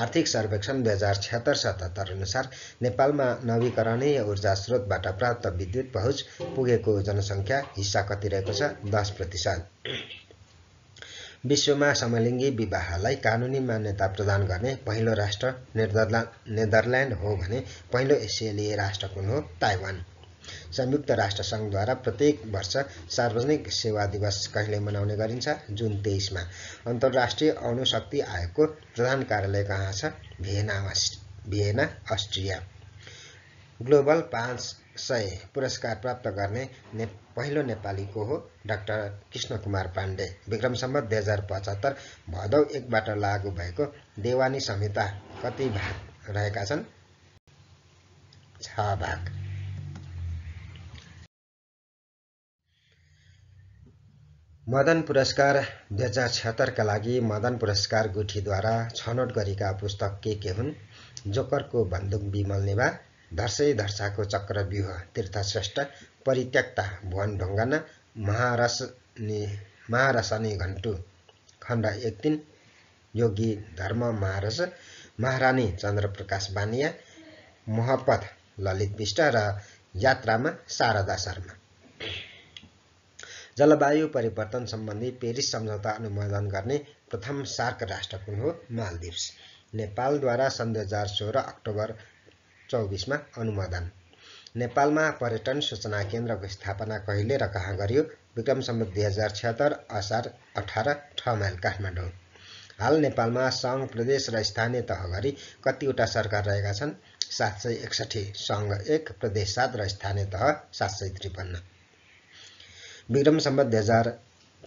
आर्थिक सर्वेक्षण दुई हजार छत्तर सतहत्तर अनुसार नेपालमा नवीकरणीय ऊर्जा स्रोतबाट प्राप्त विद्युत पहुँच पुगेको जनसङ्ख्या हिस्सा कति रहेको छ दस प्रतिशत विश्वमा समलिङ्गी विवाहलाई कानुनी मान्यता प्रदान गर्ने पहिलो राष्ट्र नेदरल्यान्ड हो भने पहिलो एसियाली राष्ट्र कुन हो ताइवान संयुक्त राष्ट्र प्रत्येक वर्ष सार्वजनिक सेवा दिवस कहिले मनाउने गरिन्छ जुन तेइसमा अन्तर्राष्ट्रिय अणुशक्ति आयोगको प्रधान कार्यालय कहाँ छ भिएना भिएना अस्ट्रिया ग्लोबल पाँच सय पुरस्कार प्राप्त गर्ने ने पहिलो नेपालीको हो डाक्टर कृष्ण कुमार पाण्डे विक्रम सम्बत दुई हजार पचहत्तर भदौ एकबाट लागू भएको देवानी संहिता कति भाग रहेका छन् छ भाग मदन पुरस्कार दुई हजार छत्तरका लागि मदन पुरस्कार गुठीद्वारा छनौट गरेका पुस्तक के के हुन् जोकरको बन्दुक विमल नेवा धर्सै धर्साको चक्रव्यूह तीर्थश्रेष्ठ परित्यक्ता भुवन ढुङ्गाना महारस महारसानी घन्टु खण्ड एक तिन योगी धर्म महारस महारानी चन्द्रप्रकाश बानिया मोहब्बत ललित विष्ट र यात्रामा शारदा शर्मा जलवायु परिवर्तन सम्बन्धी पेरिस सम्झौता अनुमोदन गर्ने प्रथम सार्क राष्ट्र कुन हो मालदिप्स नेपालद्वारा सन् दुई हजार सोह्र अक्टोबर चौबिसमा अनुमोदन नेपालमा पर्यटन सूचना केन्द्रको स्थापना कहिले र कहाँ गरियो विक्रम सम्बत दुई हजार छत्तर असार अठार छ माइल काठमाडौँ हाल नेपालमा सङ्घ प्रदेश र स्थानीय तह गरी कतिवटा सरकार रहेका छन् सात सय एकसठी सङ्घ एक प्रदेश सात र स्थानीय तह सात सय त्रिपन्न विक्रम सम्बत दुई हजार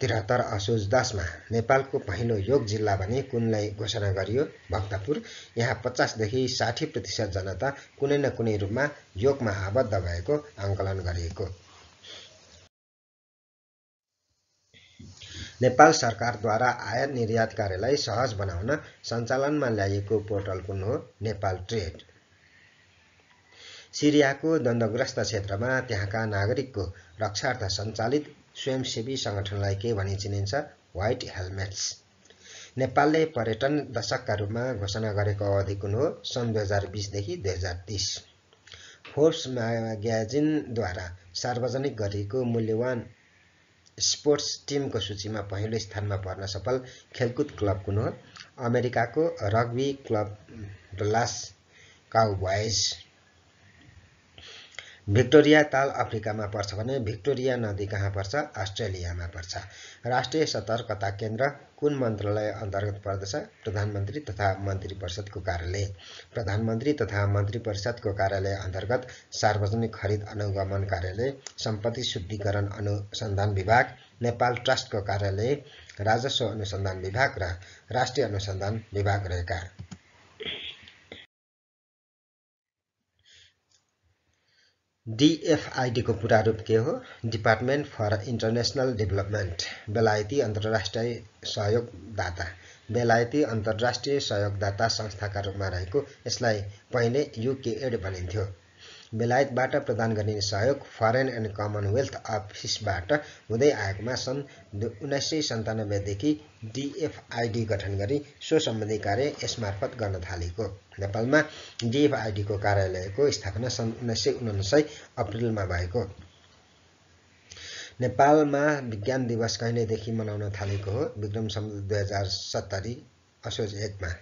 त्रिहत्तर असोज दसमा नेपालको पहिलो योग जिल्ला भने कुनलाई घोषणा गरियो भक्तपुर यहाँ पचासदेखि साठी प्रतिशत जनता कुनै न कुनै रूपमा योगमा आबद्ध भएको आङ्कलन गरिएको नेपाल सरकारद्वारा आयात निर्यात कार्यलाई सहज बनाउन सञ्चालनमा ल्याइएको पोर्टल कुन हो नेपाल ट्रेड सिरियाको दण्डग्रस्त क्षेत्रमा त्यहाँका नागरिकको रक्षार्थ सञ्चालित स्वयंसेवी सङ्गठनलाई के भनी चिनिन्छ व्हाइट हेलमेट्स नेपालले पर्यटन दशकका रूपमा घोषणा गरेको अवधि कुन हो सन् दुई हजार बिसदेखि दुई हजार तिस फोर्स म्याग्याजिनद्वारा सार्वजनिक गरिएको मूल्यवान स्पोर्ट्स टिमको सूचीमा पहिलो स्थानमा पर्न सफल खेलकुद क्लब कुन हो अमेरिकाको rugby club Dallas Cowboys Victoria ताल अफ्रिकामा पर्छ भने भिक्टोरिया नदी कहाँ पर्छ अस्ट्रेलियामा पर्छ राष्ट्रिय सतर्कता केन्द्र कुन मन्त्रालय अन्तर्गत पर्दछ प्रधानमन्त्री तथा मन्त्री परिषदको कार्यालय प्रधानमन्त्री तथा मन्त्री परिषदको कार्यालय अन्तर्गत सार्वजनिक खरिद अनुगमन कार्यालय सम्पत्ति शुद्धिकरण अनुसन्धान विभाग नेपाल ट्रस्टको कार्यालय राजस्व अनुसन्धान विभाग र राष्ट्रिय अनुसन्धान विभाग रहेका डिएफआइडीको पुरा रूप के हो डिपार्टमेन्ट फर इन्टरनेसनल डेभलपमेन्ट बेलायती अन्तर्राष्ट्रिय सहयोगदाता बेलायती अन्तर्राष्ट्रिय सहयोगदाता संस्थाका रूपमा रहेको यसलाई पहिले युकेएड भनिन्थ्यो बेलायतबाट प्रदान गर्ने सहयोग फरेन एन्ड कमनवेल्थ अफिसबाट हुँदै आएकोमा सन् उन्नाइस सय सन्तानब्बेदेखि डिएफआइडी गठन गरी सो सम्बन्धी कार्य यसमार्फत गर्न थालेको नेपालमा डिएफआइडीको कार्यालयको स्थापना सन् उन्नाइस सय उनासय अप्रेलमा भएको नेपालमा विज्ञान दिवस कहिलेदेखि मनाउन थालेको हो विक्रम सम्बन्ध दुई हजार सत्तरी असोज एकमा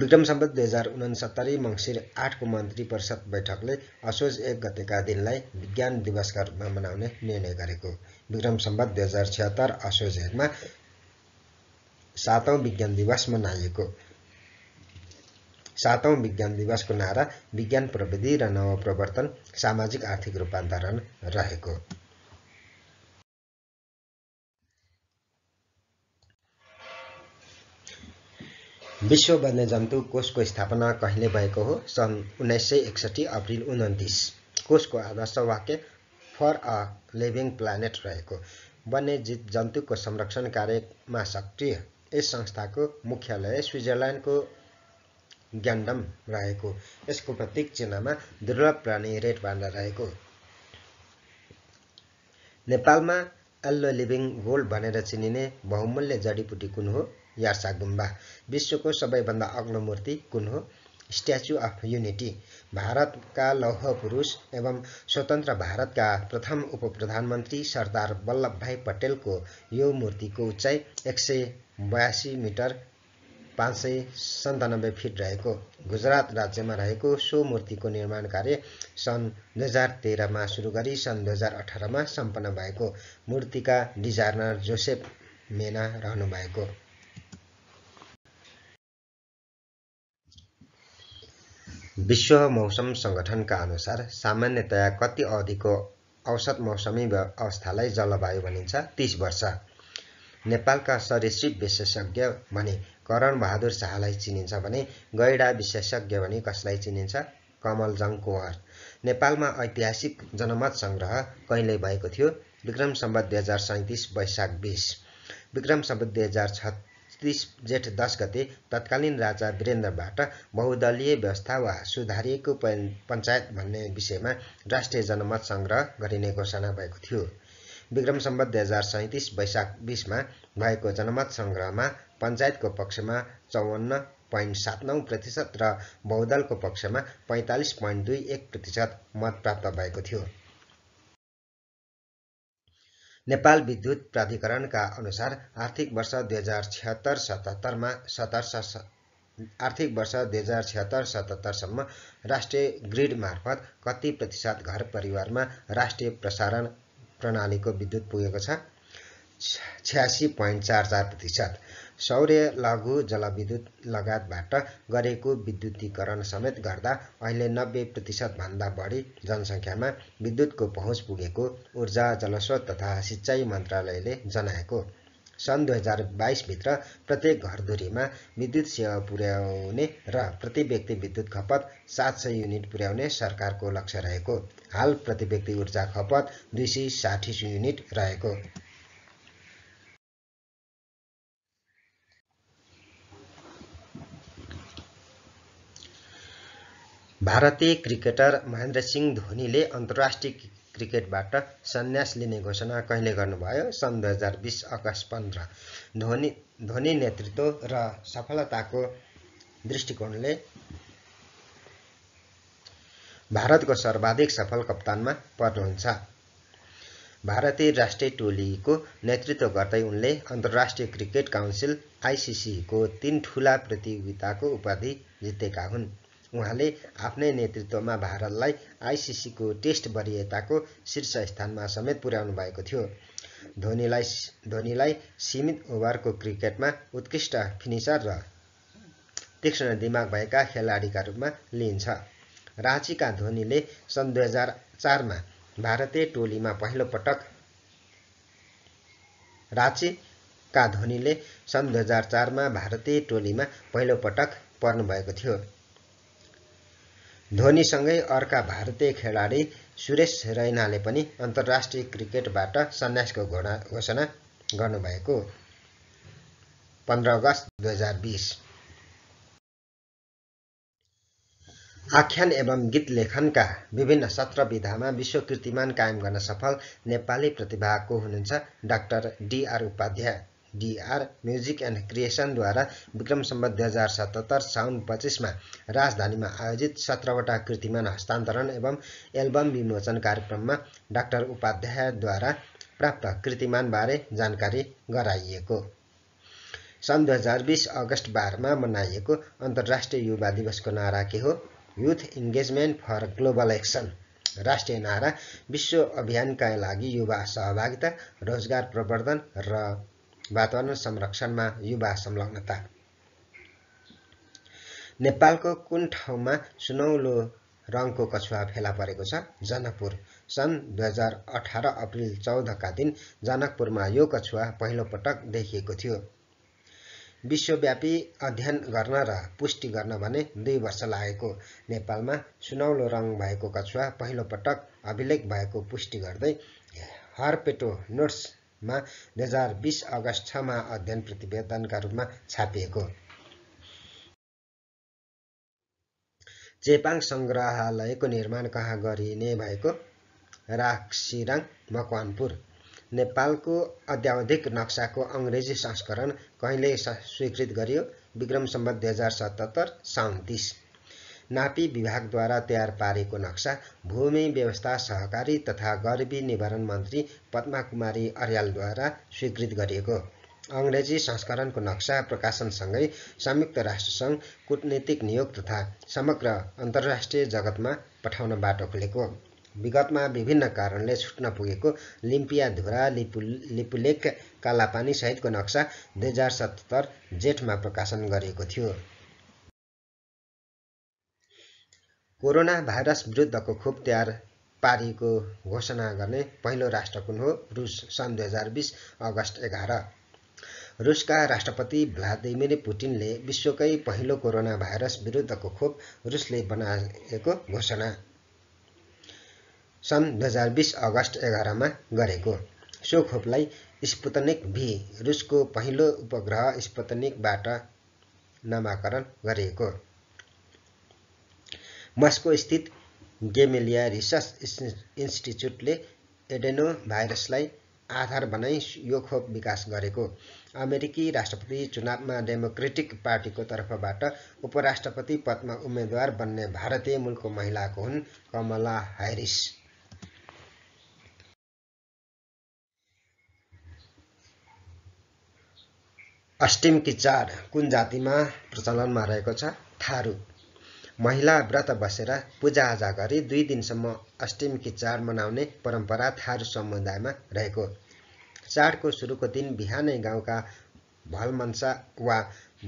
विक्रम सम्बत दुई हजार उनसत्तरी मङ्सिर आठको मन्त्री परिषद बैठकले असोज एक गतेका दिनलाई विज्ञान दिवसका रूपमा मनाउने निर्णय गरेको विक्रम सम्बत दुई हजार छिहत्तर असोज एकमा सातौँ विज्ञान दिवस मनाइएको सातौँ विज्ञान दिवसको नारा विज्ञान प्रविधि र नवप्रवर्तन सामाजिक आर्थिक रूपान्तरण रहेको विश्व वन्यजन्तु कोषको स्थापना कहिले भएको हो सन् उन्नाइस सय एकसट्ठी अप्रिल उन्तिस कोषको आदर्श वाक्य फर अ लिभिङ प्लानेट रहेको वन्य जीव जन्तुको संरक्षण कार्यमा सक्रिय यस संस्थाको मुख्यालय स्विजरल्यान्डको ग्यान्डम रहेको यसको प्रतीक चिन्हमा दुर्लभ प्राणी रेड पान्डा रहेको नेपालमा एल्लो लिभिङ गोल्ड भनेर चिनिने बहुमूल्य जडीबुटी कुन हो यार्सा गुम्बा विश्वको सबैभन्दा अग्लो मूर्ति कुन हो स्ट्याच्यु अफ युनिटी भारतका लौह पुरुष एवं स्वतन्त्र भारतका प्रथम उप प्रधानमन्त्री सरदार वल्लभ भाइ पटेलको यो मूर्तिको उचाइ एक सय बयासी मिटर पाँच सय सन्तानब्बे फिट रहेको गुजरात राज्यमा रहेको सो मूर्तिको निर्माण कार्य सन् दुई हजार तेह्रमा सुरु गरी सन् दुई हजार अठारमा सम्पन्न भएको मूर्तिका डिजाइनर जोसेफ मेना रहनुभएको विश्व मौसम सङ्गठनका अनुसार सामान्यतया कति अवधिको औसत मौसमी अवस्थालाई जलवायु भनिन्छ तिस वर्ष नेपालका सरीसृप विशेषज्ञ भने करण बहादुर शाहलाई चिनिन्छ भने गैडा विशेषज्ञ भने कसलाई चिनिन्छ कमलजङ कुँवर नेपालमा ऐतिहासिक जनमत सङ्ग्रह कहिले भएको थियो विक्रम सम्बत दुई हजार सैँतिस वैशाख बिस विक्रम सम्बत दुई हजार छ तिस जेठ दस गते तत्कालीन राजा वीरेन्द्रबाट बहुदलीय व्यवस्था वा सुधारिएको पञ्चायत भन्ने विषयमा राष्ट्रिय जनमत सङ्ग्रह गरिने घोषणा भएको थियो विक्रम सम्बत दुई हजार सैँतिस वैशाख बिसमा भएको जनमत सङ्ग्रहमा पञ्चायतको पक्षमा चौवन्न पोइन्ट सात नौ प्रतिशत र बहुदलको पक्षमा पैँतालिस पोइन्ट दुई एक प्रतिशत मत प्राप्त भएको थियो नेपाल विद्युत प्राधिकरणका अनुसार आर्थिक वर्ष दुई हजार छिहत्तर सतहत्तरमा सतर आर्थिक वर्ष दुई हजार छिहत्तर सतहत्तरसम्म राष्ट्रिय ग्रिड मार्फत कति प्रतिशत घर परिवारमा राष्ट्रिय प्रसारण प्रणालीको विद्युत पुगेको छ छ्यासी पोइन्ट चार चार प्रतिशत सौर्य लघु जलविद्युत लगायतबाट गरेको विद्युतीकरण समेत गर्दा अहिले नब्बे प्रतिशतभन्दा बढी जनसङ्ख्यामा विद्युतको पहुँच पुगेको ऊर्जा जलस्रोत तथा सिँचाइ मन्त्रालयले जनाएको सन् दुई हजार बाइसभित्र प्रत्येक घरधुरीमा विद्युत सेवा पुर्याउने र प्रति व्यक्ति विद्युत खपत सात सय युनिट पुर्याउने सरकारको लक्ष्य रहेको हाल प्रति व्यक्ति ऊर्जा खपत दुई सय साठी युनिट रहेको भारतीय क्रिकेटर महेन्द्र सिंह धोनीले अन्तर्राष्ट्रिय क्रिकेटबाट सन्यास लिने घोषणा कहिले गर्नुभयो सन् दुई हजार बिस अगस्त पन्ध्र धोनी धोनी नेतृत्व र सफलताको दृष्टिकोणले भारतको सर्वाधिक सफल कप्तानमा पर्नुहुन्छ भारतीय राष्ट्रिय टोलीको नेतृत्व गर्दै उनले अन्तर्राष्ट्रिय क्रिकेट काउन्सिल आइसिसीको तीन ठुला प्रतियोगिताको उपाधि जितेका हुन् उहाँले आफ्नै नेतृत्वमा भारतलाई आइसिसीको टेस्ट वरियताको शीर्ष स्थानमा समेत पुर्याउनु भएको थियो धोनीलाई धोनीलाई सीमित ओभरको क्रिकेटमा उत्कृष्ट फिनिसर र तीक्ष्ण दिमाग भएका खेलाडीका रूपमा लिइन्छ राँचीका धोनीले सन् दुई हजार चारमा भारतीय टोलीमा पहिलो पटक राँचीका धोनीले सन् दुई हजार चारमा भारतीय टोलीमा पहिलो पहिलोपटक पर्नुभएको थियो धोनीसँगै अर्का भारतीय खेलाडी सुरेश रैनाले पनि अन्तर्राष्ट्रिय क्रिकेटबाट सन्यासको घोडा घोषणा गर्नुभएको पन्ध्र अगस्त दुई हजार बिस आख्यान एवं गीत लेखनका विभिन्न सत्र विधामा विश्व कीर्तिमान कायम गर्न सफल नेपाली प्रतिभाको हुनुहुन्छ doctor DR Upadhyay DR music and क्रिएसनद्वारा विक्रम सम्बत दुई हजार सतहत्तर साउन पच्चिसमा राजधानीमा आयोजित सत्रवटा कृतिमान हस्तान्तरण एवं एल्बम विमोचन कार्यक्रममा डाक्टर उपाध्यायद्वारा प्राप्त कृतिमानबारे जानकारी गराइएको सन् दुई हजार बिस अगस्त बाह्रमा मनाइएको अन्तर्राष्ट्रिय युवा दिवसको नारा के हो youth engagement for global action राष्ट्रिय नारा विश्व अभियानका लागि युवा सहभागिता रोजगार प्रवर्धन र वातावरण संरक्षणमा युवा संलग्नता नेपालको कुन ठाउँमा सुनौलो रङको कछुवा फेला परेको छ जनकपुर सन् दुई हजार अठार अप्रिल चौधका दिन जनकपुरमा यो कछुवा पहिलो पटक देखिएको थियो विश्वव्यापी अध्ययन गर्न र पुष्टि गर्न भने दुई वर्ष लागेको नेपालमा सुनौलो रङ भएको कछुवा पहिलोपटक अभिलेख भएको पुष्टि गर्दै हरपेटो नोट्स मा दुई हजार बिस अगस्टमा अध्ययन प्रतिवेदनका रूपमा छापिएको चेपाङ सङ्ग्रहालयको निर्माण कहाँ गरिने भएको राक्सिराङ मकवानपुर नेपालको अध्यावधिक नक्साको अङ्ग्रेजी संस्करण कहिले स्वीकृत गरियो विक्रम सम्बत दुई हजार सतहत्तर साउन्तिस नापी विभागद्वारा तयार पारेको नक्सा भूमि व्यवस्था सहकारी तथा गरिबी निवारण मन्त्री पद्मा कुमारी अर्यालद्वारा स्वीकृत गरिएको अङ्ग्रेजी संस्करणको नक्सा प्रकाशनसँगै संयुक्त राष्ट्रसङ्घ कुटनीतिक नियोग तथा समग्र अन्तर्राष्ट्रिय जगतमा पठाउन बाटो खुलेको विगतमा विभिन्न कारणले छुट्न पुगेको लिम्पिया धुरा लिपु लिपुलेक कालापानी सहितको नक्सा दुई हजार सतहत्तर जेठमा प्रकाशन गरिएको थियो कोरोना भाइरस विरुद्धको खोप तयार पारिएको घोषणा गर्ने पहिलो राष्ट्र कुन हो रुस सन् दुई हजार बिस अगस्त एघार रुसका राष्ट्रपति भ्लादिमिर पुटिनले विश्वकै पहिलो कोरोना भाइरस विरुद्धको खोप रुसले बनाएको घोषणा सन् दुई हजार बिस अगस्त एघारमा गरेको सो खोपलाई स्पुतनिक भी रुसको पहिलो उपग्रह स्पुतनिकबाट नामाकरण गरिएको मस्को स्थित गेमेलिया रिसर्च इन्स्टिच्युटले एडेनो भाइरसलाई आधार बनाई यो खोप विकास गरेको अमेरिकी राष्ट्रपति चुनावमा डेमोक्रेटिक पार्टीको तर्फबाट उपराष्ट्रपति पदमा उम्मेद्वार बन्ने भारतीय मूलको महिलाको हुन् कमला हैरिस अष्टिम किचार कुन जातिमा प्रचलनमा रहेको छ थारू महिला व्रत बसेर पूजाआजा गरी दुई दिनसम्म अष्टमीकी चाड मनाउने परम्परा थारू समुदायमा रहेको चाडको सुरुको दिन बिहानै गाउँका भलमन्सा वा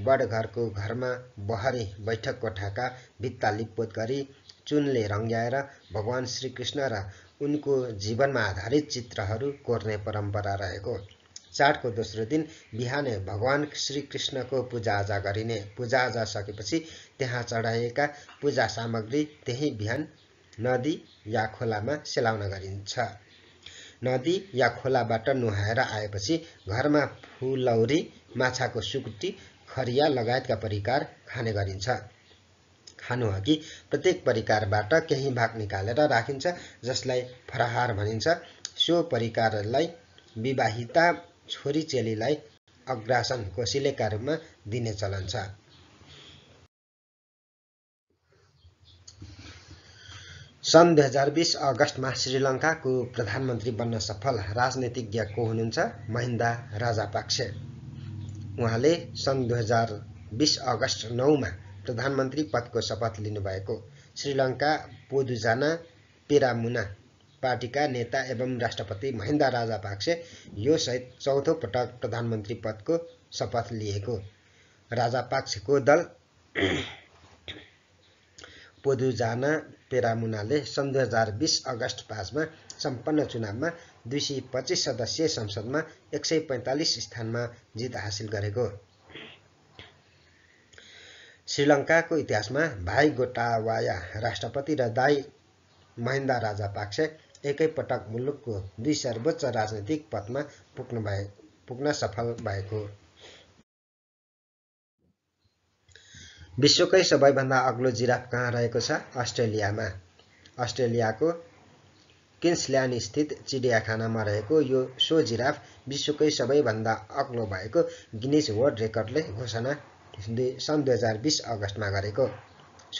बडघरको घरमा बहरी बैठक कोठाका भित्ता लिपपोत गरी चुनले रङ्ग्याएर भगवान् श्रीकृष्ण र उनको जीवनमा आधारित चित्रहरू कोर्ने परम्परा रहेको चाडको दोस्रो दिन बिहानै भगवान् श्रीकृष्णको पूजाआजा गरिने पूजाआजा सकेपछि त्यहाँ चढाइएका पूजा सामग्री त्यही बिहान नदी या खोलामा सेलाउन गरिन्छ नदी या खोलाबाट नुहाएर आएपछि घरमा फुलौरी माछाको सुकुटी खरिया लगायतका परिकार खाने गरिन्छ खानु अघि प्रत्येक परिकारबाट केही भाग निकालेर राखिन्छ जसलाई फराहार भनिन्छ सो परिकारलाई विवाहिता छोरी चेलीलाई अग्रासन कोसिलेका रूपमा दिने चलन छ सन् दुई हजार बिस अगस्तमा श्रीलङ्काको प्रधानमन्त्री बन्न सफल राजनीतिज्ञ को हुनुहुन्छ महिन्दा राजापाक्से उहाँले सन् दुई हजार बिस अगस्त नौमा प्रधानमन्त्री पदको शपथ लिनुभएको श्रीलङ्का पोदुजाना पेरामुना पार्टीका नेता एवं राष्ट्रपति महिन्दा राजापाक्से यो सहित चौथो पटक प्रधानमन्त्री पदको शपथ लिएको राजापाक्सेको दल पोदुजाना पेरामुनाले सन् दुई हजार बिस अगस्त पाँचमा सम्पन्न चुनावमा दुई सय पच्चिस सदस्यीय संसदमा एक सय पैँतालिस स्थानमा जित हासिल गरेको श्रीलङ्काको इतिहासमा भाइ गोटावाया राष्ट्रपति र दाई महिन्दा राजा पाक्से एकैपटक मुलुकको दुई सर्वोच्च राजनैतिक पदमा पुग्न भए पुग्न सफल भएको विश्वकै सबैभन्दा अग्लो जिराफ कहाँ रहेको छ अस्ट्रेलियामा अस्ट्रेलियाको किन्सल्यान्ड स्थित चिडियाखानामा रहेको यो सो जिराफ विश्वकै सबैभन्दा अग्लो भएको गिनिज वर्ल्ड रेकर्डले घोषणा सन् दुई हजार बिस अगस्तमा गरेको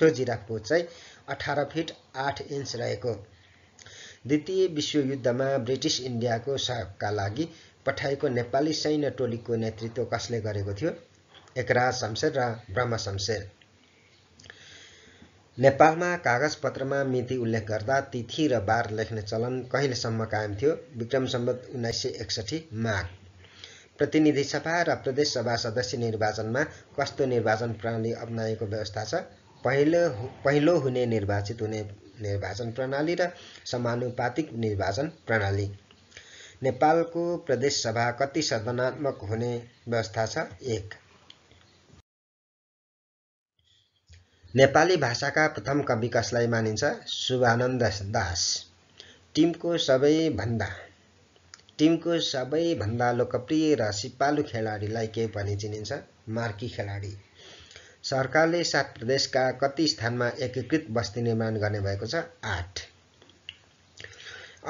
सो जिराफको चाहिँ अठार फिट आठ इन्च रहेको द्वितीय विश्वयुद्धमा ब्रिटिस इन्डियाको सहयोगका लागि पठाएको नेपाली सैन्य टोलीको नेतृत्व कसले गरेको थियो एकराज शमशेर र ब्रह्म शमशेर नेपालमा कागजपत्रमा मिति उल्लेख गर्दा तिथि र बार लेख्ने चलन कहिलेसम्म कायम थियो विक्रम सम्बत उन्नाइस सय एकसठी माघ प्रतिनिधि सभा र प्रदेश सभा सदस्य निर्वाचनमा कस्तो निर्वाचन प्रणाली अप्नाएको व्यवस्था छ पहिलो पहिलो हुने निर्वाचित हुने निर्वाचन प्रणाली र समानुपातिक निर्वाचन प्रणाली नेपालको प्रदेश सभा कति सदनात्मक हुने व्यवस्था छ एक नेपाली भाषाका प्रथम कवि कसलाई मानिन्छ शुभानन्द दास टिमको सबैभन्दा टिमको सबैभन्दा लोकप्रिय र सिपालु खेलाडीलाई के पनि चिनिन्छ मार्की खेलाडी सरकारले सात प्रदेशका कति स्थानमा एकीकृत बस्ती निर्माण गर्ने भएको छ आठ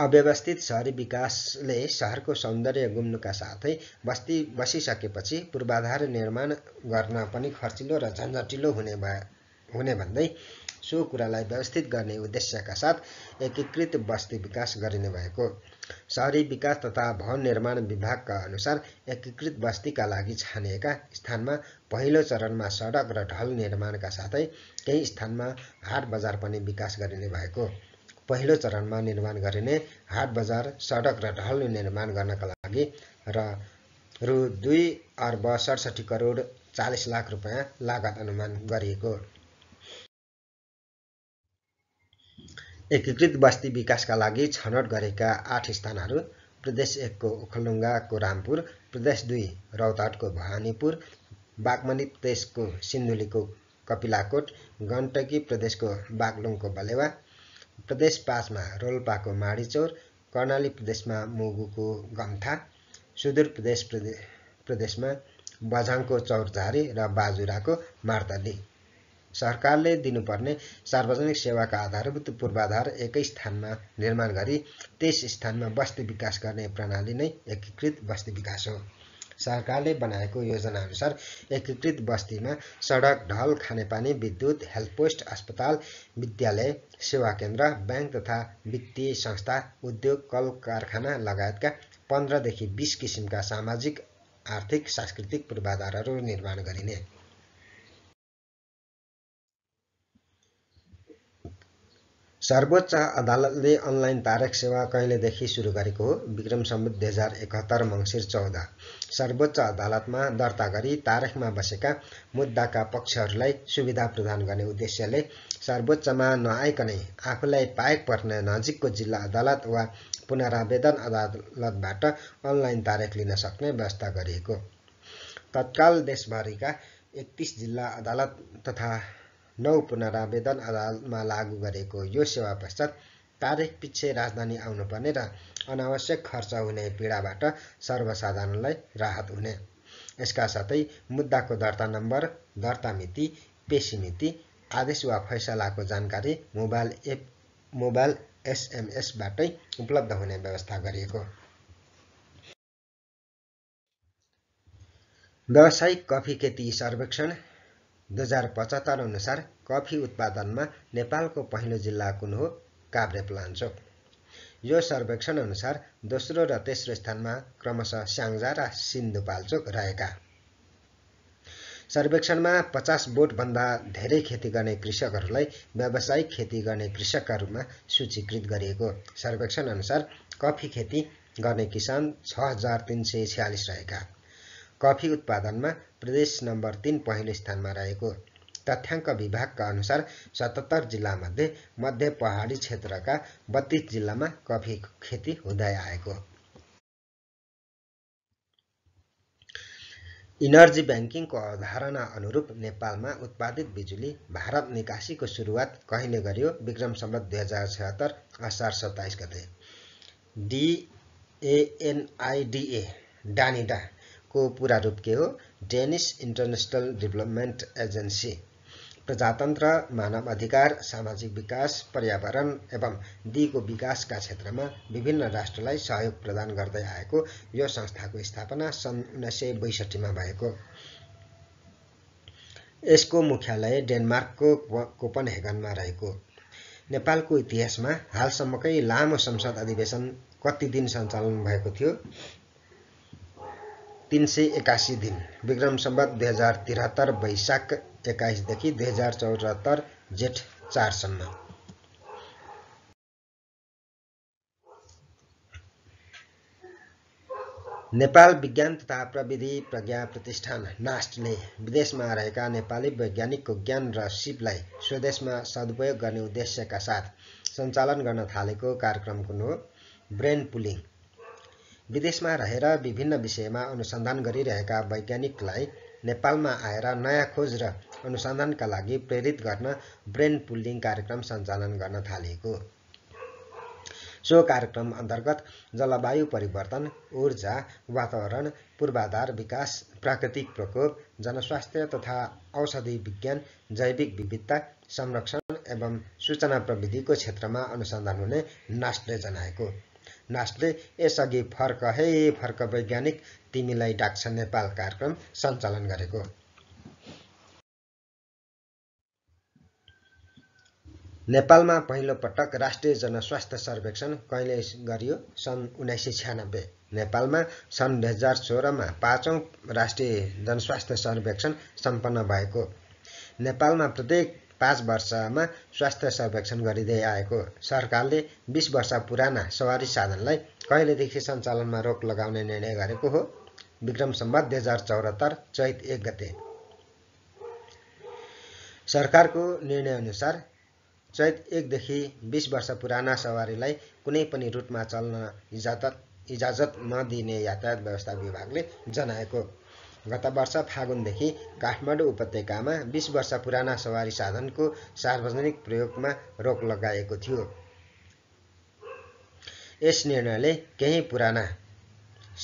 अव्यवस्थित सहरी विकासले सहरको सौन्दर्य गुम्नुका साथै बस्ती बसिसकेपछि पूर्वाधार निर्माण गर्न पनि खर्चिलो र झन्झटिलो हुने भयो हुने भन्दै सो कुरालाई व्यवस्थित गर्ने उद्देश्यका साथ एकीकृत बस्ती विकास गरिने भएको सहरी विकास तथा भवन निर्माण विभागका अनुसार एकीकृत बस्तीका लागि छानिएका स्थानमा पहिलो चरणमा सडक र ढल निर्माणका साथै केही स्थानमा हाट बजार पनि विकास गरिने भएको पहिलो चरणमा निर्माण गरिने हाट बजार सडक र ढल निर्माण गर्नका लागि र रु दुई अर्ब सडसठी करोड चालिस लाख रुपियाँ लागत अनुमान गरिएको एकीकृत बस्ती विकासका लागि छनौट गरेका आठ स्थानहरू प्रदेश एकको ओखलढुङ्गाको रामपुर प्रदेश दुई रौतहटको भवानीपुर बागमणी प्रदेशको सिन्धुलीको कपिलाकोट गण्डकी प्रदेशको बागलुङको बलेवा प्रदेश पाँचमा रोल्पाको माडीचौर कर्णाली प्रदेशमा मुगुको गम्था सुदूर प्रदेश प्रदेशमा बझाङको चौरझारी र बाजुराको मार्तली सरकारले दिनुपर्ने सार्वजनिक सेवाका आधारभूत पूर्वाधार एकै स्थानमा निर्माण गरी त्यस स्थानमा बस्ती विकास गर्ने प्रणाली नै एकीकृत बस्ती विकास हो सरकारले बनाएको योजनाअनुसार एकीकृत बस्तीमा सडक ढल खानेपानी विद्युत हेल्थ पोस्ट अस्पताल विद्यालय सेवा केन्द्र ब्याङ्क तथा वित्तीय संस्था उद्योग कल कारखाना लगायतका पन्ध्रदेखि बिस किसिमका सामाजिक आर्थिक सांस्कृतिक पूर्वाधारहरू निर्माण गरिने सर्वोच्च अदालतले अनलाइन तारक सेवा कहिलेदेखि सुरु गरेको हो विक्रम सम्बुद्ध दुई हजार एकहत्तर मङ्सिर चौध सर्वोच्च अदालतमा दर्ता गरी तारकमा बसेका मुद्दाका पक्षहरूलाई सुविधा प्रदान गर्ने उद्देश्यले सर्वोच्चमा नआइकनै आफूलाई पाएक पर्ने नजिकको जिल्ला अदालत वा पुनरावेदन अदालतबाट अनलाइन तारिख लिन सक्ने व्यवस्था गरिएको तत्काल देशभरिका एकतिस जिल्ला अदालत तथा नौ पुनरावेदन अदालतमा लागू गरेको यो सेवा पश्चात तारिक पछि राजधानी आउनुपर्ने र अनावश्यक खर्च हुने पीडाबाट सर्वसाधारणलाई राहत हुने यसका साथै मुद्दाको दर्ता नम्बर दर्ता मिति पेसी मिति आदेश वा फैसलाको जानकारी मोबाइल एप मोबाइल एसएमएसबाटै उपलब्ध हुने व्यवस्था गरिएको व्यावसायिक कफी खेती सर्वेक्षण दुई हजार पचहत्तर अनुसार कफी उत्पादनमा नेपालको पहिलो जिल्ला कुन हो काभ्रे प्लान्चोक यो सर्वेक्षण अनुसार दोस्रो र तेस्रो स्थानमा क्रमशः स्याङ्जा र सिन्धुपाल्चोक रहेका सर्वेक्षणमा पचास बोटभन्दा धेरै खेती गर्ने कृषकहरूलाई व्यावसायिक खेती गर्ने कृषकका रूपमा सूचीकृत गरिएको सर्वेक्षण अनुसार कफी खेती गर्ने किसान छ हजार तिन सय छ्यालिस रहेका कफी उत्पादनमा प्रदेश नम्बर तिन पहिलो स्थानमा रहेको तथ्याङ्क विभागका अनुसार सतहत्तर जिल्लामध्ये मध्य पहाडी क्षेत्रका बत्तिस जिल्लामा कफी खेती हुँदै आएको इनर्जी ब्याङ्किङको अवधारणा अनुरूप नेपालमा उत्पादित बिजुली भारत निकासीको सुरुवात कहिले गरियो विक्रम सम्बत दुई हजार छत्तर असार सत्ताइस गते डिएएनआइडिए डानिडा को पूरा रूप के हो डेनिस इन्टरनेसनल डेभलपमेन्ट एजेन्सी प्रजातन्त्र मानव अधिकार सामाजिक विकास पर्यावरण एवं दिगो विकासका क्षेत्रमा विभिन्न राष्ट्रलाई सहयोग प्रदान गर्दै आएको यो संस्थाको स्थापना सन् उन्नाइस सय बैसठीमा भएको यसको मुख्यालय डेनमार्कको कोपनहेगनमा रहेको नेपालको इतिहासमा हालसम्मकै लामो संसद अधिवेशन कति दिन सञ्चालन भएको थियो तिन सय एकासी दिन विक्रम सम्बत दुई हजार त्रिहत्तर वैशाख एक्काइसदेखि दुई हजार चौरात्तर जेठ चारसम्म नेपाल विज्ञान तथा प्रविधि प्रज्ञा प्रतिष्ठान नास्टले विदेशमा रहेका नेपाली वैज्ञानिकको ज्ञान र सिपलाई स्वदेशमा सदुपयोग गर्ने उद्देश्यका साथ सञ्चालन गर्न थालेको कार्यक्रम कुन हो ब्रेन पुलिङ विदेशमा रहेर विभिन्न विषयमा अनुसन्धान गरिरहेका वैज्ञानिकलाई नेपालमा आएर नयाँ खोज र अनुसन्धानका लागि प्रेरित गर्न ब्रेन पुल्डिङ कार्यक्रम सञ्चालन गर्न थालिएको सो कार्यक्रम अन्तर्गत जलवायु परिवर्तन ऊर्जा वातावरण पूर्वाधार विकास प्राकृतिक प्रकोप जनस्वास्थ्य तथा औषधि विज्ञान जैविक विविधता संरक्षण एवं सूचना प्रविधिको क्षेत्रमा अनुसन्धान हुने नास्टले जनाएको नास्टले यसअघि फर्क हे फर्क वैज्ञानिक तिमीलाई डाक्छ नेपाल कार्यक्रम सञ्चालन गरेको नेपालमा पहिलो पटक राष्ट्रिय जनस्वास्थ्य सर्वेक्षण कहिले गरियो सन् उन्नाइस सय छ्यानब्बे नेपालमा सन् दुई हजार सोह्रमा पाँचौँ राष्ट्रिय जनस्वास्थ्य सर्वेक्षण सम्पन्न भएको नेपालमा प्रत्येक पाँच वर्षमा स्वास्थ्य सर्वेक्षण गरिँदै आएको सरकारले बिस वर्ष पुराना सवारी साधनलाई कहिलेदेखि सञ्चालनमा रोक लगाउने निर्णय गरेको हो विक्रम सम्बत दुई हजार चौरात्तर चैत एक गते सरकारको निर्णयअनुसार चैत एकदेखि बिस वर्ष पुराना सवारीलाई कुनै पनि रुटमा चल्न इजाजत इजाजत नदिने यातायात व्यवस्था विभागले जनाएको गत वर्ष फागुनदेखि काठमाडौँ उपत्यकामा बिस वर्ष पुराना सवारी साधनको सार्वजनिक प्रयोगमा रोक लगाएको थियो यस निर्णयले केही पुराना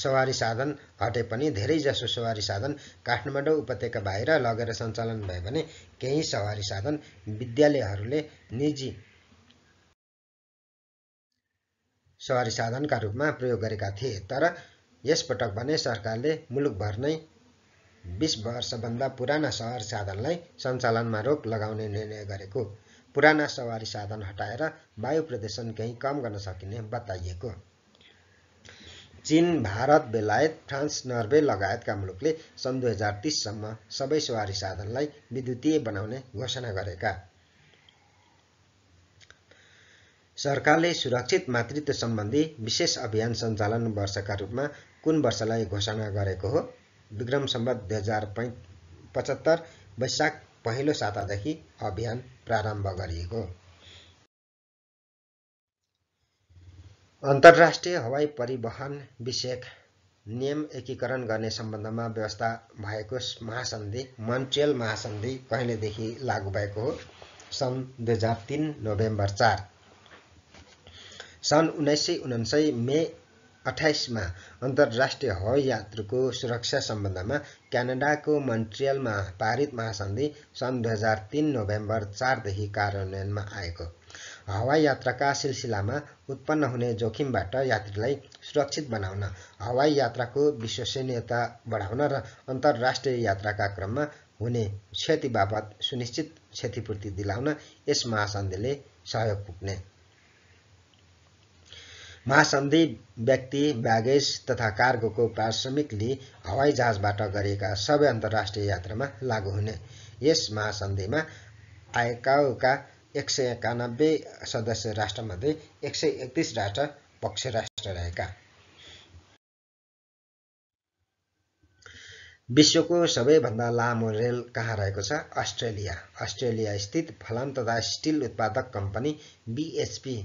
सवारी साधन हटे पनि धेरैजसो सवारी साधन काठमाडौँ उपत्यका बाहिर लगेर सञ्चालन भयो भने केही सवारी साधन विद्यालयहरूले निजी सवारी साधनका रूपमा प्रयोग गरेका थिए तर यसपटक भने सरकारले मुलुकभर नै बिस वर्षभन्दा पुराना सवारी साधनलाई सञ्चालनमा रोक लगाउने निर्णय गरेको पुराना सवारी साधन हटाएर वायु प्रदूषण केही कम गर्न सकिने बताइएको चीन भारत बेलायत फ्रान्स नर्वे लगायतका मुलुकले सन् दुई हजार तिससम्म सबै सवारी साधनलाई विद्युतीय बनाउने घोषणा गरेका सरकारले सुरक्षित मातृत्व सम्बन्धी विशेष अभियान सञ्चालन वर्षका रूपमा कुन वर्षलाई घोषणा गरेको हो विक्रम सम्बत दुई हजार पचहत्तर वैशाख पहिलो सातादेखि अभियान प्रारम्भ गरिएको अन्तर्राष्ट्रिय हवाई परिवहन विषयक नियम एकीकरण गर्ने सम्बन्धमा व्यवस्था भएको महासन्धि मन्ट्रियल महासन्धि कहिलेदेखि लागू भएको हो सन् दुई हजार तिन नोभेम्बर चार सन् उन्नाइस सय उनान्सय मे अठाइसमा अन्तर्राष्ट्रिय हवाई यात्रुको सुरक्षा सम्बन्धमा क्यानाडाको मन्ट्रियलमा पारित महासन्धि सन् दुई हजार तिन नोभेम्बर चारदेखि कार्यान्वयनमा आएको हवाई यात्राका सिलसिलामा उत्पन्न हुने जोखिमबाट यात्रीलाई सुरक्षित बनाउन हवाई यात्राको विश्वसनीयता बढाउन र अन्तर्राष्ट्रिय यात्राका क्रममा हुने क्षति बापत सुनिश्चित क्षतिपूर्ति दिलाउन यस महासन्धिले सहयोग पुग्ने महासन्धि व्यक्ति ब्यागेज तथा कार्गोको पारिश्रमिकले हवाईजहाजबाट गरेका सबै अन्तर्राष्ट्रिय यात्रामा लागु हुने यस महासन्धिमा आएकाका एक सय एकानब्बे सदस्य राष्ट्रमध्ये एक सय एकतिस राष्ट्र पक्ष राष्ट्र रहेका विश्वको सबैभन्दा लामो रेल कहाँ रहेको छ अस्ट्रेलिया अस्ट्रेलिया स्थित फलाम तथा स्टिल उत्पादक कम्पनी बिएचपी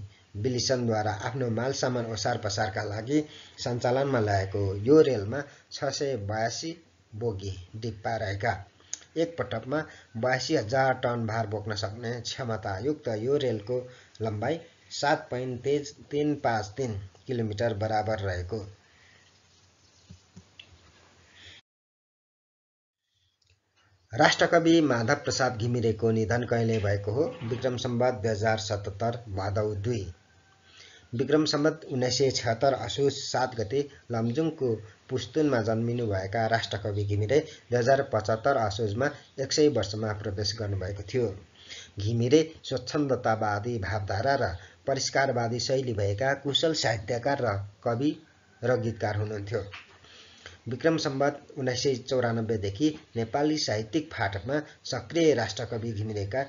बिलिसनद्वारा आफ्नो माल सामान ओसार पसारका लागि सञ्चालनमा ल्याएको यो रेलमा छ सय बयासी बोगी डिप्पा रहेका एकपटकमा बयासी हजार टन भार बोक्न सक्ने क्षमतायुक्त यो रेलको लम्बाइ सात पोइन्ट तेज तिन पाँच तिन किलोमिटर बराबर रहेको राष्ट्रकवि माधव प्रसाद घिमिरेको निधन कहिले भएको हो विक्रम सम्वाद दुई हजार सतहत्तर भादौ दुई विक्रम सम्बत उन्नाइस सय छत्तर असोज सात गते लमजुङको पुस्तुनमा जन्मिनुभएका राष्ट्रकवि घिमिरे दुई हजार पचहत्तर असोजमा एक सय वर्षमा प्रवेश गर्नुभएको थियो घिमिरे स्वच्छन्दतावादी भावधारा र परिष्कारवादी शैली भएका कुशल साहित्यकार र कवि र गीतकार हुनुहुन्थ्यो विक्रम सम्बत उन्नाइस सय चौरानब्बेदेखि नेपाली साहित्यिक फाटकमा सक्रिय राष्ट्रकवि घिमिरेका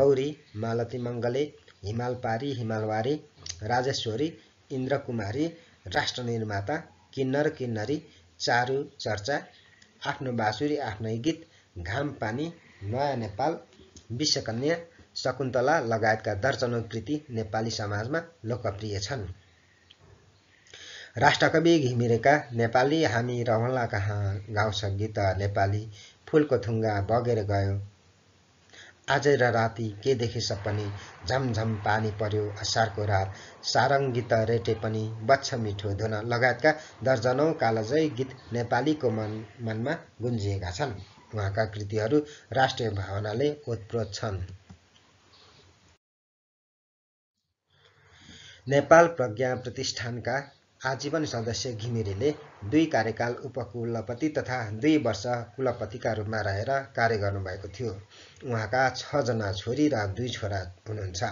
गौरी मालती मङ्गले हिमाल पारी हिमालवारी राजेश्वरी इन्द्रकुमारी राष्ट्रनिर्माता किन्नर किन्नरी चारु चर्चा आफ्नो बाँसुरी आफ्नै गीत घाम पानी नयाँ नेपाल विश्वकन्या शकुन्तला लगायतका दर्जनौ कृति नेपाली समाजमा लोकप्रिय छन् राष्ट्रकवि घिमिरेका नेपाली हामी रमला कहाँ गाउँछ गीत नेपाली फुलको थुङ्गा बगेर गयो आजै र राति के देखिस पनि झमझम पानी पर्यो असारको रात सारङ्गीत रेटे पनि बच्छ मिठो धुन लगायतका दर्जनौँ कालजय गीत नेपालीको मन मनमा गुन्जिएका छन् उहाँका कृतिहरू राष्ट्रिय भावनाले ओतप्रोत छन् नेपाल प्रज्ञा प्रतिष्ठानका आजीवन सदस्य घिमिरेले दुई कार्यकाल उपकुलपति तथा दुई वर्ष कुलपतिका रूपमा रहेर कार्य गर्नुभएको थियो उहाँका छजना छोरी र दुई छोरा हुनुहुन्छ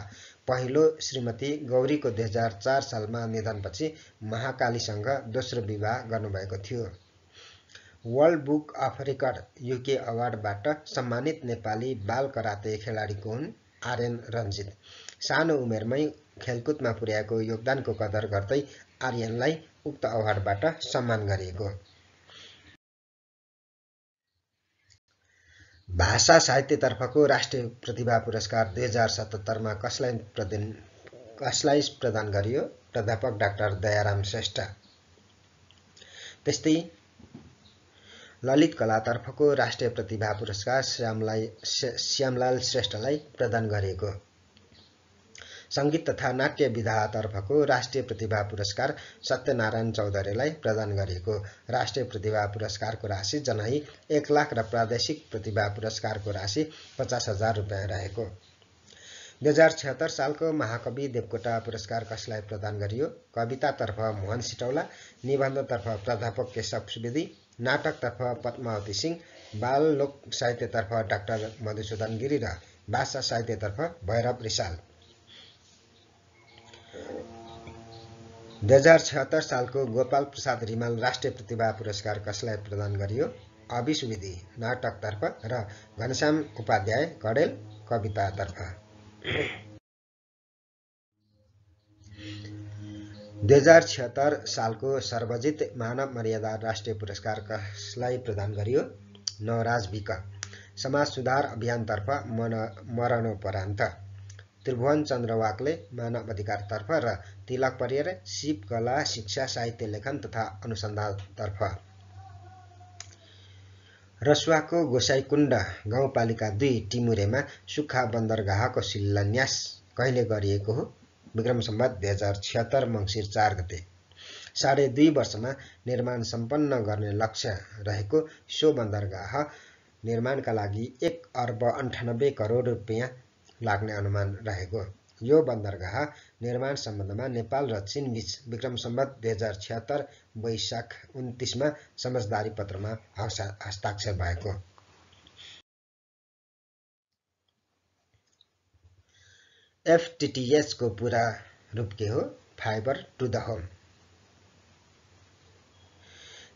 पहिलो श्रीमती गौरीको दुई हजार चार सालमा निधनपछि महाकालीसँग दोस्रो विवाह गर्नुभएको थियो world book of record UK अवार्डबाट सम्मानित नेपाली बाल कराते खेलाडीको हुन् आर्यन रञ्जित सानो उमेरमै खेलकुदमा पुर्याएको योगदानको कदर गर्दै आर्यनलाई उक्त अवार्डबाट सम्मान गरिएको भाषा साहित्यतर्फको राष्ट्रिय प्रतिभा पुरस्कार दुई हजार सतहत्तरमा कसलाई प्रदान कसलाई प्रदान गरियो प्राध्यापक डाक्टर दयाराम श्रेष्ठ त्यस्तै ललित कलातर्फको राष्ट्रिय प्रतिभा पुरस्कार श्यामलाई श्यामलाल श्रेष्ठलाई प्रदान गरिएको सङ्गीत तथा नाट्य विधातर्फको राष्ट्रिय प्रतिभा पुरस्कार सत्यनारायण चौधरीलाई प्रदान गरिएको राष्ट्रिय प्रतिभा पुरस्कारको राशि जनाई एक लाख र प्रादेशिक प्रतिभा पुरस्कारको राशि पचास हजार रुपियाँ रहेको दुई हजार छिहत्तर सालको महाकवि देवकोटा पुरस्कार कसलाई प्रदान गरियो कवितातर्फ मोहन सिटौला निबन्धतर्फ प्राध्यापक केशव सुवेदी नाटकतर्फ पद्मावती सिंह बाल लोक साहित्यतर्फ डाक्टर मधुसूदन गिरी र भाषा साहित्यतर्फ भैरव रिसाल दुई हजार छत्तर सालको गोपाल प्रसाद रिमाल राष्ट्रिय प्रतिभा पुरस्कार कसलाई प्रदान गरियो विधि नाटकतर्फ र घनश्याम उपाध्याय कडेल कवितातर्फ दुई हजार छिहत्तर सालको सर्वजित मानव मर्यादा राष्ट्रिय पुरस्कार कसलाई प्रदान गरियो नवराज विक समाज सुधार अभियानतर्फ मन मरणोपरान्त त्रिभुवन चन्द्र वाकले मानव अधिकारतर्फ र तिलक परिएर शिव कला शिक्षा साहित्य लेखन तथा अनुसन्धानतर्फ रसुवाको गोसाइकुण्ड गाउँपालिका दुई टिमुरेमा सुक्खा बन्दरगाहको शिलान्यास कहिले गरिएको हो विक्रम सम्बत दुई हजार छिहत्तर मङ्सिर चार गते साढे दुई वर्षमा निर्माण सम्पन्न गर्ने लक्ष्य रहेको सो बन्दरगाह निर्माणका लागि एक अर्ब अन्ठानब्बे करोड रुपियाँ लाग्ने अनुमान रहेको यो बन्दरगाह निर्माण सम्बन्धमा नेपाल र बीच विक्रम सम्बत दुई हजार छिहत्तर वैशाख उन्तिसमा समझदारी पत्रमा हस्ताक्षर भएको एफटिटिएचको पुरा रूप के हो fibre to the home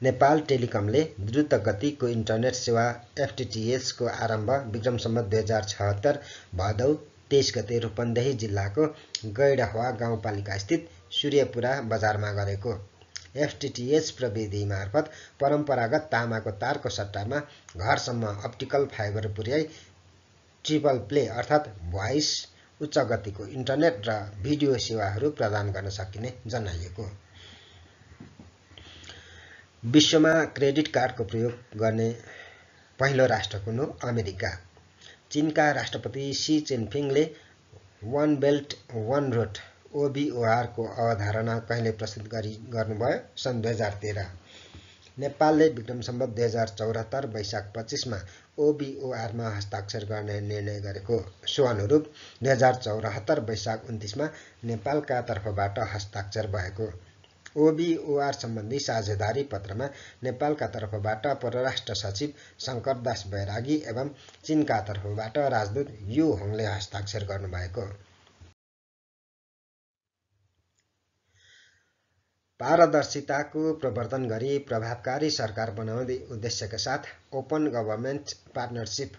Nepal टेलिकमले द्रुत गतिको इन्टरनेट सेवा एफटिटिएचको आरम्भ विक्रमसम्म दुई हजार छहत्तर भदौ तेइस गते रूपन्देही जिल्लाको गैडहवा स्थित सूर्यपुरा बजारमा गरेको एफटिटिएस प्रविधि मार्फत परम्परागत तामाको तारको सट्टामा घरसम्म अप्टिकल फाइबर पुर्याई ट्रिपल प्ले अर्थात् भोइस उच्च गतिको इन्टरनेट र भिडियो सेवाहरू प्रदान गर्न सकिने जनाइएको विश्वमा क्रेडिट कार्डको प्रयोग गर्ने पहिलो राष्ट्र कुन हो अमेरिका चिनका राष्ट्रपति सी चिनफिङले वान बेल्ट वान रोड ओबिओआरको अवधारणा कहिले प्रस्तुत गरी गर्नुभयो सन् दुई हजार तेह्र नेपालले विक्रम सम्बत दुई हजार चौरात्तर वैशाख पच्चिसमा ओबिओआरमा हस्ताक्षर गर्ने निर्णय गरेको सो अनुरूप दुई हजार चौरात्तर वैशाख उन्तिसमा नेपालका तर्फबाट हस्ताक्षर भएको ओबिओआर सम्बन्धी साझेदारी पत्रमा नेपालका तर्फबाट परराष्ट्र सचिव शङ्करदास बैरागी एवं चीनका तर्फबाट राजदूत यु होङले हस्ताक्षर गर्नुभएको पारदर्शिताको प्रवर्धन गरी प्रभावकारी सरकार बनाउने उद्देश्यका साथ ओपन गभर्मेन्ट पार्टनरसिप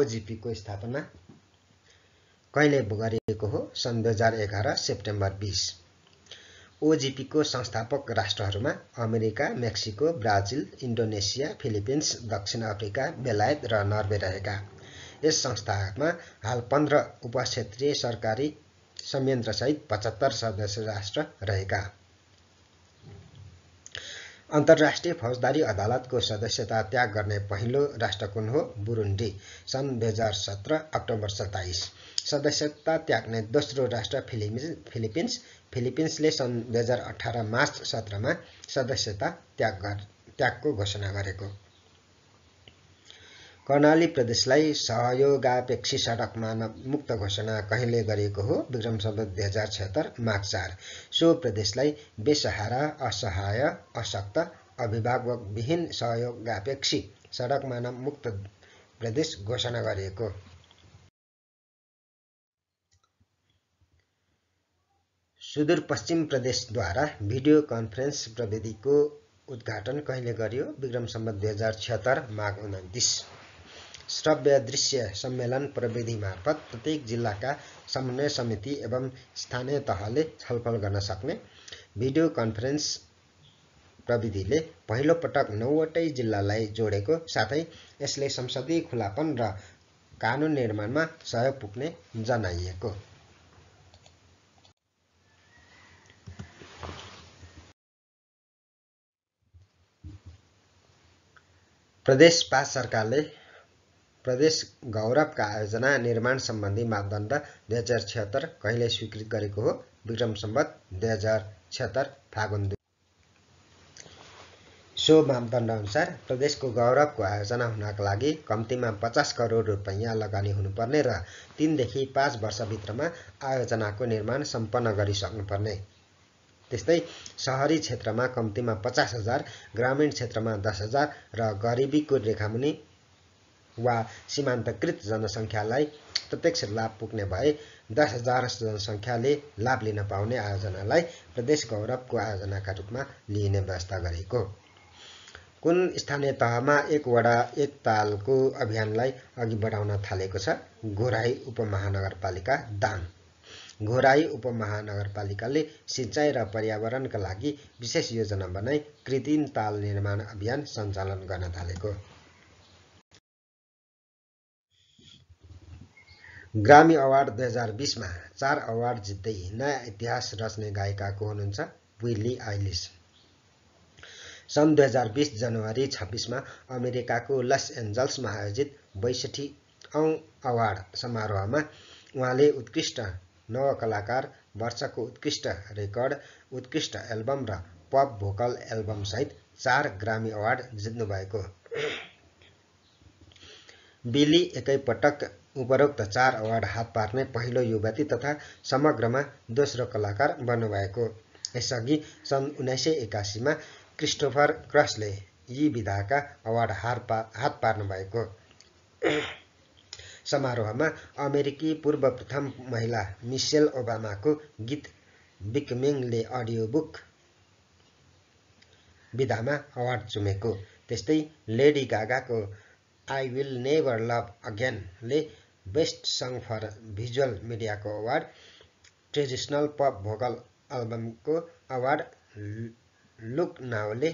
ओजिपीको स्थापना कहिले गरिएको हो सन् दुई हजार एघार सेप्टेम्बर बिस ओजिपीको संस्थापक राष्ट्रहरूमा America Mexico Brazil Indonesia Philippines दक्षिण अफ्रिका बेलायत र नर्वे रहेका यस संस्थामा हाल पन्ध्र उपक्षेत्रीय सरकारी संयन्त्रसहित पचहत्तर सदस्य राष्ट्र रहेका अन्तर्राष्ट्रिय फौजदारी अदालतको सदस्यता त्याग गर्ने पहिलो राष्ट्र कुन हो बुरुन्डी सन् दुई हजार सत्र अक्टोबर सत्ताइस सदस्यता त्याग्ने दोस्रो राष्ट्र फिलिपिन्स फिलिपिन्सले सन् दुई हजार अठार मार्च सत्रमा सदस्यता त्याग गर त्यागको घोषणा गरेको कर्णाली प्रदेशलाई सहयोगापेक्षी सडक मानव मुक्त घोषणा कहिले गरिएको हो विक्रम सम्बत दुई हजार छत्तर माघ चार सो प्रदेशलाई बेसहारा असहाय अशक्त अभिभावकविहीन सहयोगापेक्षी सडक मानव मुक्त प्रदेश घोषणा गरिएको सुदूरपश्चिम प्रदेशद्वारा भिडियो कन्फरेन्स प्रविधिको उद्घाटन कहिले गरियो विक्रम सम्बत दुई हजार छिहत्तर माघ उन्तिस श्रव्य दृश्य सम्मेलन प्रविधि मार्फत प्रत्येक जिल्लाका समन्वय समिति एवं स्थानीय तहले छलफल गर्न सक्ने भिडियो कन्फरेन्स प्रविधिले पहिलो पटक नौवटै जिल्लालाई जोडेको साथै यसले संसदीय खुलापन र कानुन निर्माणमा सहयोग पुग्ने जनाइएको प्रदेश पाँच सरकारले प्रदेश गौरवका आयोजना निर्माण सम्बन्धी मापदण्ड दुई हजार छिहत्तर कहिले स्वीकृत गरेको हो विक्रम सम्बत दुई हजार छिहत्तर फागुन दुई सो मापदण्ड अनुसार प्रदेशको गौरवको आयोजना हुनका लागि कम्तीमा पचास करोड रुपैयाँ लगानी हुनुपर्ने र तिनदेखि पाँच वर्षभित्रमा आयोजनाको निर्माण सम्पन्न गरिसक्नुपर्ने त्यस्तै सहरी क्षेत्रमा कम्तीमा पचास हजार ग्रामीण क्षेत्रमा दस हजार र गरिबीको रेखामुनि वा सीमान्तकृत जनसङ्ख्यालाई प्रत्यक्ष लाभ पुग्ने भए दस हजार जनसङ्ख्याले लाभ लिन पाउने आयोजनालाई प्रदेश गौरवको आयोजनाका रूपमा लिइने व्यवस्था गरेको कुन स्थानीय तहमा एकवटा वडा एक तालको अभियानलाई अघि बढाउन थालेको छ गोराई उपमहानगरपालिका दाङ घोराई उपमहानगरपालिकाले सिँचाइ र पर्यावरणका लागि विशेष योजना बनाई कृत्रिम ताल निर्माण अभियान सञ्चालन गर्न थालेको ग्रामी अवार्ड दुई हजार बिसमा चार अवार्ड जित्दै नयाँ इतिहास रच्ने गायिका को हुनुहुन्छ विली आइलिस सन् दुई हजार बिस जनवरी छब्बिसमा अमेरिकाको लस एन्जल्समा आयोजित बैसठी औँ अवार्ड समारोहमा उहाँले उत्कृष्ट नवकलाकार वर्षको उत्कृष्ट रेकर्ड उत्कृष्ट एल्बम र पप भोकल एल्बमसहित चार ग्रामी अवार्ड जित्नुभएको बिली एकैपटक उपरोक्त चार अवार्ड हात पार्ने पहिलो युवती तथा समग्रमा दोस्रो कलाकार बन्नुभएको यसअघि सन् उन्नाइस सय एकासीमा क्रिस्टोफर क्रसले यी विधाका अवार्ड हार पा हात पार्नुभएको समारोहमा अमेरिकी पूर्व प्रथम महिला मिसेल ओबामाको गीत बिकमेङले अडियो बुक विधामा अवार्ड चुमेको त्यस्तै लेडी गागाको आई विल नेभर लभ अगेनले बेस्ट सङ्ग फर भिजुअल मिडियाको अवार्ड ट्रेडिसनल पप भोकल एल्बमको अवार्ड लुक नाउले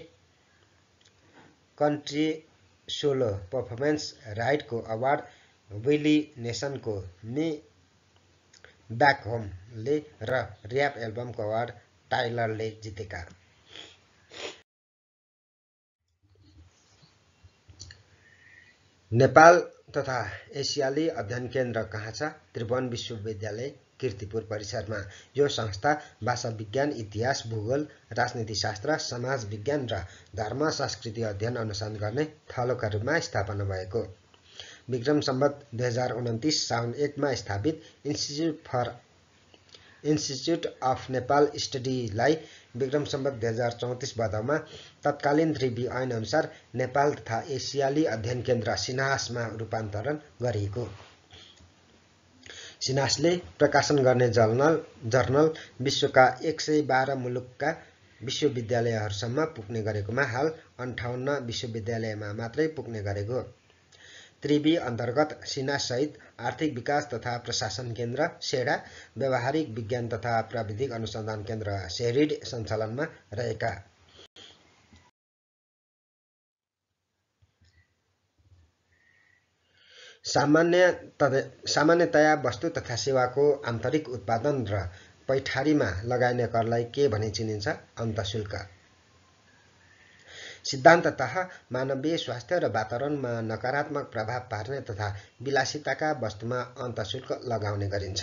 कन्ट्री सोलो पर्फर्मेन्स राइटको अवार्ड नेसनको नि ब्याक होमले र ऱ्याप एल्बमको अवार्ड टाइलरले जितेका नेपाल तथा एसियाली अध्ययन केन्द्र कहाँ छ त्रिभुवन विश्वविद्यालय किर्तिपुर परिसरमा यो संस्था भाषा विज्ञान इतिहास भूगोल राजनीतिशास्त्र समाज विज्ञान र धर्म संस्कृति अध्ययन अनुसन्धान गर्ने थलोका रूपमा स्थापना भएको विक्रम सम्बत दुई हजार उन्तिस साउन एकमा स्थापित institute for institute of Nepal स्टडीलाई विक्रम सम्बत दुई हजार चौतिस भदौमा तत्कालीन त्रिवी ऐनअनुसार नेपाल तथा एसियाली अध्ययन केन्द्र सिनासमा रूपान्तरण गरिएको सिनासले प्रकाशन गर्ने जर्नल जर्नल विश्वका एक सय बाह्र मुलुकका विश्वविद्यालयहरूसम्म पुग्ने गरेकोमा हाल अन्ठाउन्न विश्वविद्यालयमा मात्रै पुग्ने गरेको त्रिवी अन्तर्गत सिनासहित आर्थिक विकास तथा प्रशासन केन्द्र सेडा व्यावहारिक विज्ञान तथा प्राविधिक अनुसन्धान केन्द्र सेरिड सञ्चालनमा रहेका सामान्य सामान्यतया वस्तु तथा सेवाको आन्तरिक उत्पादन र पैठारीमा लगाइने करलाई के भने चिनिन्छ अन्तशुल्क सिद्धान्तत मानवीय स्वास्थ्य र वातावरणमा नकारात्मक प्रभाव पार्ने तथा विलासिताका वस्तुमा अन्तशुल्क लगाउने गरिन्छ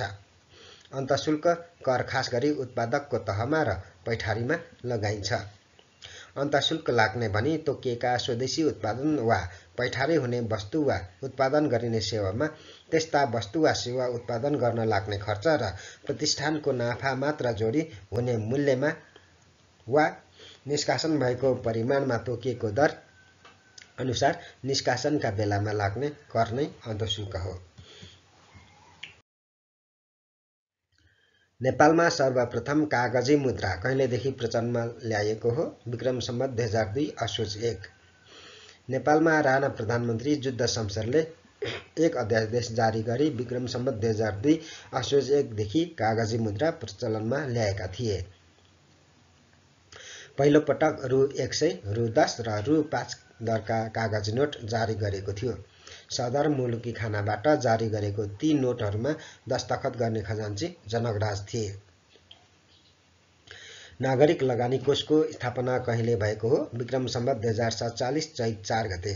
अन्तशुल्क कर खास गरी उत्पादकको तहमा र पैठारीमा लगाइन्छ अन्तशुल्क लाग्ने भनी तोकिएका स्वदेशी उत्पादन वा पैठारी हुने वस्तु वा उत्पादन गरिने सेवामा त्यस्ता वस्तु वा सेवा उत्पादन गर्न लाग्ने खर्च र प्रतिष्ठानको नाफा मात्र जोडी हुने मूल्यमा वा निष्कासन भएको परिमाणमा तोकिएको दर अनुसार निष्कासनका बेलामा लाग्ने कर नै अधशुल्क हो नेपालमा सर्वप्रथम कागजी मुद्रा कहिलेदेखि प्रचलनमा ल्याएको हो विक्रम सम्बत दुई हजार दुई असोज एक नेपालमा राणा प्रधानमन्त्री जुद्ध शमशेरले एक अध्यादेश जारी गरी विक्रम सम्बत दुई हजार दुई असोज एकदेखि कागजी मुद्रा प्रचलनमा ल्याएका थिए पहिलोपटक रु एक सय रु दस र रु पाँच दरका कागज नोट जारी गरेको थियो सदर मुलुकी खानाबाट जारी गरेको ती नोटहरूमा दस्तखत गर्ने खजान्ची जनकराज थिए नागरिक लगानी कोषको स्थापना कहिले भएको हो विक्रम सम्बत दुई हजार सत्तालिस चैत चार गते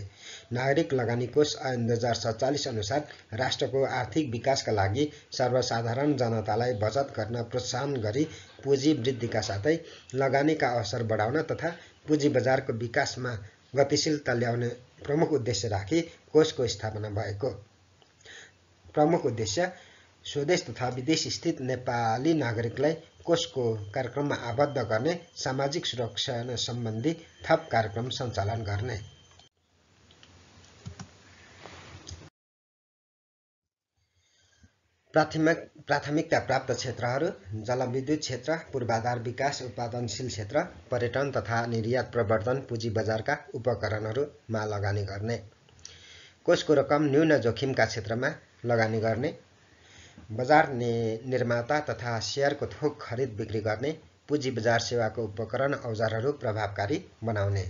नागरिक लगानी कोष ऐन दुई हजार सत्तालिस अनुसार राष्ट्रको आर्थिक विकासका लागि सर्वसाधारण जनतालाई बचत गर्न प्रोत्साहन गरी पुँजी वृद्धिका साथै लगानीका अवसर बढाउन तथा पुँजी बजारको विकासमा गतिशीलता ल्याउने प्रमुख उद्देश्य राखी कोषको स्थापना भएको प्रमुख उद्देश्य स्वदेश तथा विदेश स्थित नेपाली नागरिकलाई कोषको कार्यक्रममा आबद्ध गर्ने सामाजिक सुरक्षा सम्बन्धी थप कार्यक्रम सञ्चालन गर्ने प्राथमिक प्राथमिकता प्राप्त क्षेत्रहरू जलविद्युत क्षेत्र पूर्वाधार विकास उत्पादनशील क्षेत्र पर्यटन तथा निर्यात प्रवर्धन पुँजी बजारका उपकरणहरूमा लगानी गर्ने कोषको रकम न्यून जोखिमका क्षेत्रमा लगानी गर्ने बजार नि निर्माता तथा सेयरको थोक खरिद बिक्री गर्ने पुँजी बजार सेवाको उपकरण औजारहरू प्रभावकारी बनाउने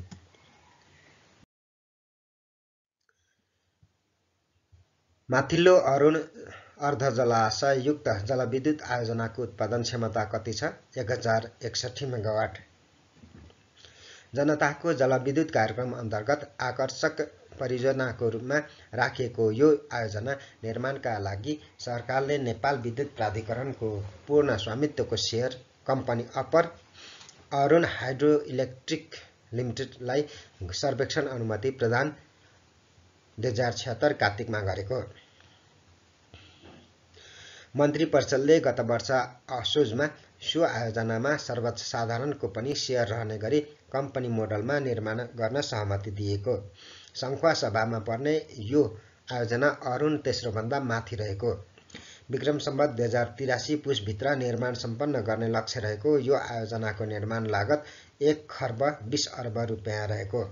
माथिल्लो अरुण अर्ध जलाशयुक्त जलविद्युत आयोजनाको उत्पादन क्षमता कति छ एक हजार एकसठी मेगावाट जनताको जलविद्युत कार्यक्रम अन्तर्गत आकर्षक परियोजनाको रूपमा राखिएको यो आयोजना निर्माणका लागि सरकारले नेपाल विद्युत प्राधिकरणको पूर्ण स्वामित्वको share company upper Arun hydro electric लिमिटेडलाई सर्वेक्षण अनुमति प्रदान दुई हजार छत्तर कार्तिकमा गरेको मन्त्री परिषदले गत वर्ष असोजमा सो आयोजनामा सर्वसाधारणको पनि सेयर रहने गरी कम्पनी मोडलमा निर्माण गर्न सहमति दिएको सङ्खुवा सभामा पर्ने यो आयोजना अरुण तेस्रोभन्दा माथि रहेको विक्रम सम्बत दुई हजार तिरासी पुसभित्र निर्माण सम्पन्न गर्ने लक्ष्य रहेको यो आयोजनाको निर्माण लागत एक खर्ब बिस अर्ब रुपियाँ रहेको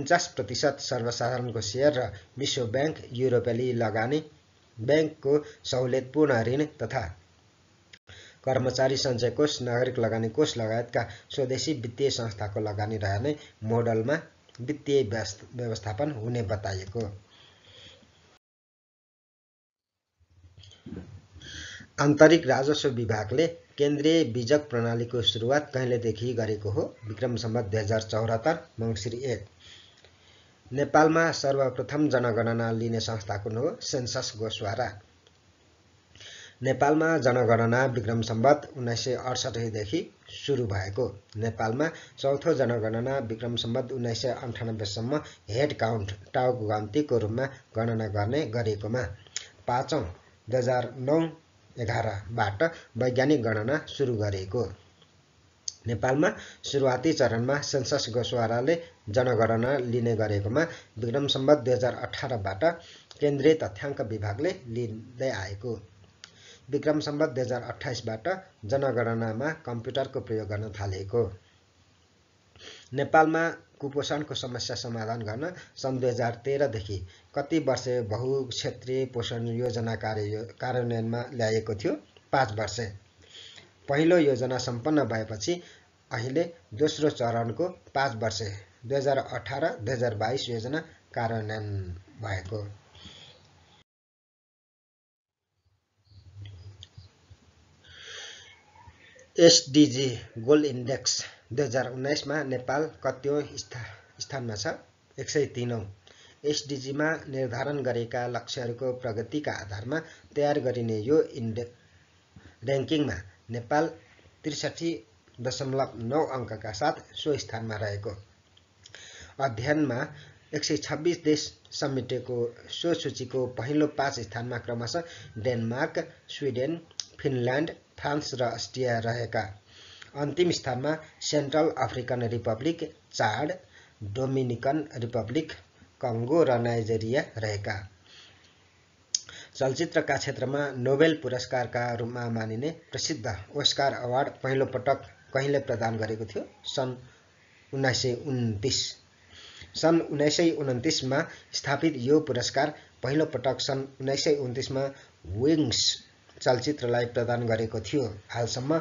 उन्चास प्रतिशत सर्वसाधारणको सेयर र विश्व ब्याङ्क युरोपेली लगानी ब्याङ्कको सहुलियत पूर्ण ऋण तथा कर्मचारी सञ्चय कोष नागरिक लगानी कोष लगायतका स्वदेशी वित्तीय संस्थाको लगानी रहने मोडलमा वित्तीय व्यवस्थापन हुने बताइएको आन्तरिक राजस्व विभागले केन्द्रीय बिजक प्रणालीको सुरुवात कहिलेदेखि गरेको हो विक्रम सम्बत दुई हजार चौरात्तर मङ्सिर एक नेपालमा सर्वप्रथम जनगणना लिने संस्था कुन हो सेन्सस गोस्वारा नेपालमा जनगणना विक्रम सम्बत उन्नाइस सय अडसठीदेखि सुरु भएको नेपालमा चौथो जनगणना विक्रम सम्बत उन्नाइस सय अन्ठानब्बेसम्म हेड काउन्ट टाउको गन्तीको रूपमा गणना गर्ने गरिएकोमा पाँचौँ दुई हजार नौ एघारबाट वैज्ञानिक गणना सुरु गरिएको नेपालमा सुरुवाती चरणमा सेन्सस गोसवाराले जनगणना लिने गरेकोमा विक्रम सम्बत दुई हजार अठारबाट केन्द्रीय तथ्याङ्क विभागले लिँदै आएको विक्रम सम्बत दुई हजार अठाइसबाट जनगणनामा कम्प्युटरको प्रयोग गर्न थालेको नेपालमा कुपोषणको समस्या समाधान गर्न सन् दुई हजार तेह्रदेखि कति वर्ष बहुक्षेत्रीय पोषण योजना कार्य कार्यान्वयनमा ल्याएको थियो पाँच वर्ष पहिलो योजना सम्पन्न भएपछि अहिले दोस्रो चरणको पाँच वर्ष दुई हजार अठार दुई हजार बाइस योजना कार्यान्वयन भएको एसडिजी गोल्ड इन्डेक्स दुई हजार उन्नाइसमा नेपाल कति स्था स्थानमा छ एक सय तिनौँ एसडिजीमा निर्धारण गरेका लक्ष्यहरूको प्रगतिका आधारमा तयार गरिने यो इन्डे ऱ्याङ्किङमा नेपाल त्रिसठी दशमलव नौ अङ्कका साथ सो स्थानमा रहेको अध्ययनमा एक सय छब्बिस देश समेटेको सो सूचीको पहिलो पाँच स्थानमा क्रमशः डेनमार्क स्विडेन फिनल्यान्ड फ्रान्स र अस्ट्रिया रहेका अन्तिम स्थानमा central African republic Chad Dominican republic Congo र नाइजेरिया रहेका चलचित्रका क्षेत्रमा नोबेल पुरस्कारका रूपमा मानिने प्रसिद्ध ओस्कार अवार्ड पहिलो पटक कहिले प्रदान गरेको थियो सन् उन्नाइस सय उन्तिस सन् उन्नाइस सय उन्तिसमा स्थापित यो पुरस्कार पहिलो पटक सन् उन्नाइस सय उन्तिसमा विङ्स चलचित्रलाई प्रदान गरेको थियो हालसम्म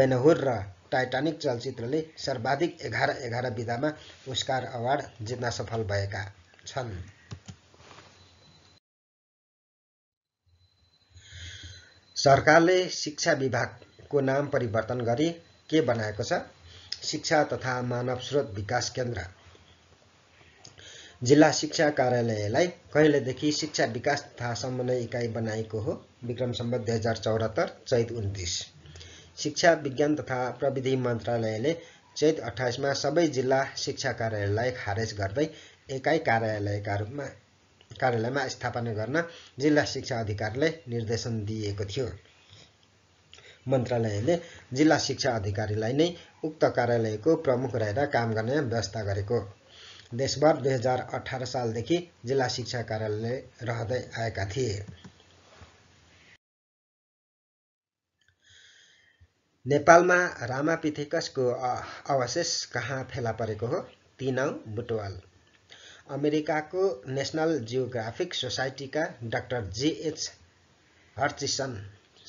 बेनहुर र टाइटानिक चलचित्रले सर्वाधिक एघार एघार विधामा ओस्कार अवार्ड जित्न सफल भएका छन् सरकारले शिक्षा विभागको नाम परिवर्तन गरी के बनाएको छ शिक्षा तथा मानव स्रोत विकास केन्द्र जिल्ला शिक्षा कार्यालयलाई कहिलेदेखि शिक्षा विकास तथा समन्वय इकाइ बनाएको हो विक्रम सम्बत दुई हजार चौरात्तर चैत उन्तिस शिक्षा विज्ञान तथा प्रविधि मन्त्रालयले चैत अठाइसमा सबै जिल्ला शिक्षा कार्यालयलाई खारेज गर्दै एकाइ कार्यालयका रूपमा कार्यालयमा स्थापना गर्न जिल्ला शिक्षा अधिकारीलाई निर्देशन दिएको थियो मन्त्रालयले जिल्ला शिक्षा अधिकारीलाई नै उक्त कार्यालयको प्रमुख रहेर काम गर्ने व्यवस्था गरेको देशभर दुई हजार अठार सालदेखि जिल्ला शिक्षा कार्यालय रहँदै आएका थिए नेपालमा रामापिथिकसको अवशेष कहाँ फेला परेको हो तिनाउ बुटवाल अमेरिकाको नेसनल जियोग्राफिक सोसाइटीका डाक्टर जेएच हर्चिसन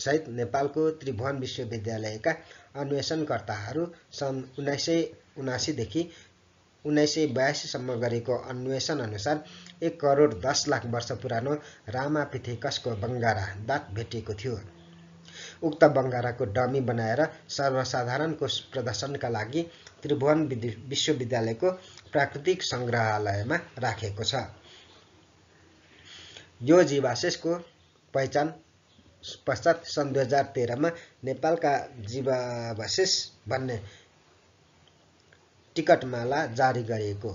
सहित नेपालको त्रिभुवन विश्वविद्यालयका अन्वेषणकर्ताहरू सन् उन्नाइस सय उनासीदेखि उन्नाइस सय बयासीसम्म गरेको अन्वेषण अनुसार एक करोड दस लाख वर्ष पुरानो पिथेकसको बङ्गारा दाँत भेटिएको थियो उक्त बङ्गाराको डमी बनाएर सर्वसाधारणको प्रदर्शनका लागि त्रिभुवन विश्वविद्यालयको प्राकृतिक सङ्ग्रहालयमा राखेको छ यो जीवाशेषको पहिचान पश्चात सन् दुई हजार तेह्रमा नेपालका जीवावशेष भन्ने टिकटमाला जारी गरिएको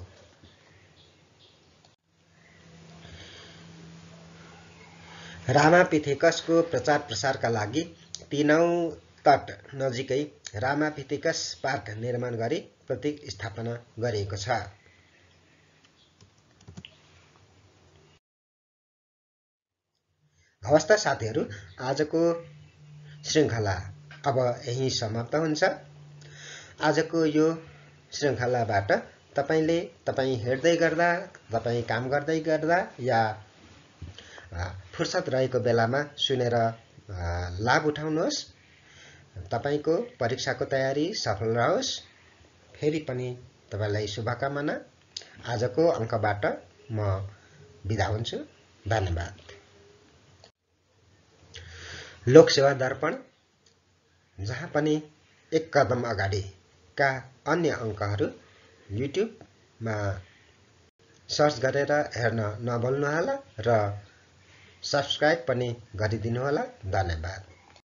पिथेकसको प्रचार प्रसारका लागि तिनौँ तट नजिकै रामापिथिकस पार्क निर्माण गरी स्थापना गरिएको छ हवस् त साथीहरू आजको श्रृङ्खला अब यहीँ समाप्त हुन्छ आजको यो श्रृङ्खलाबाट तपाईँले तपाईँ हेर्दै गर्दा तपाईँ काम गर्दै गर्दा या फुर्सद रहेको बेलामा सुनेर लाभ उठाउनुहोस् तपाईँको परीक्षाको तयारी सफल रहोस् फेरि पनि तपाईँलाई शुभकामना आजको अङ्कबाट म बिदा हुन्छु धन्यवाद लोकसेवा दर्पण जहाँ पनि एक कदम अगाडिका अन्य अङ्कहरू युट्युबमा सर्च गरेर हेर्न नभुल्नुहोला र सब्सक्राइब पनि गरिदिनुहोला धन्यवाद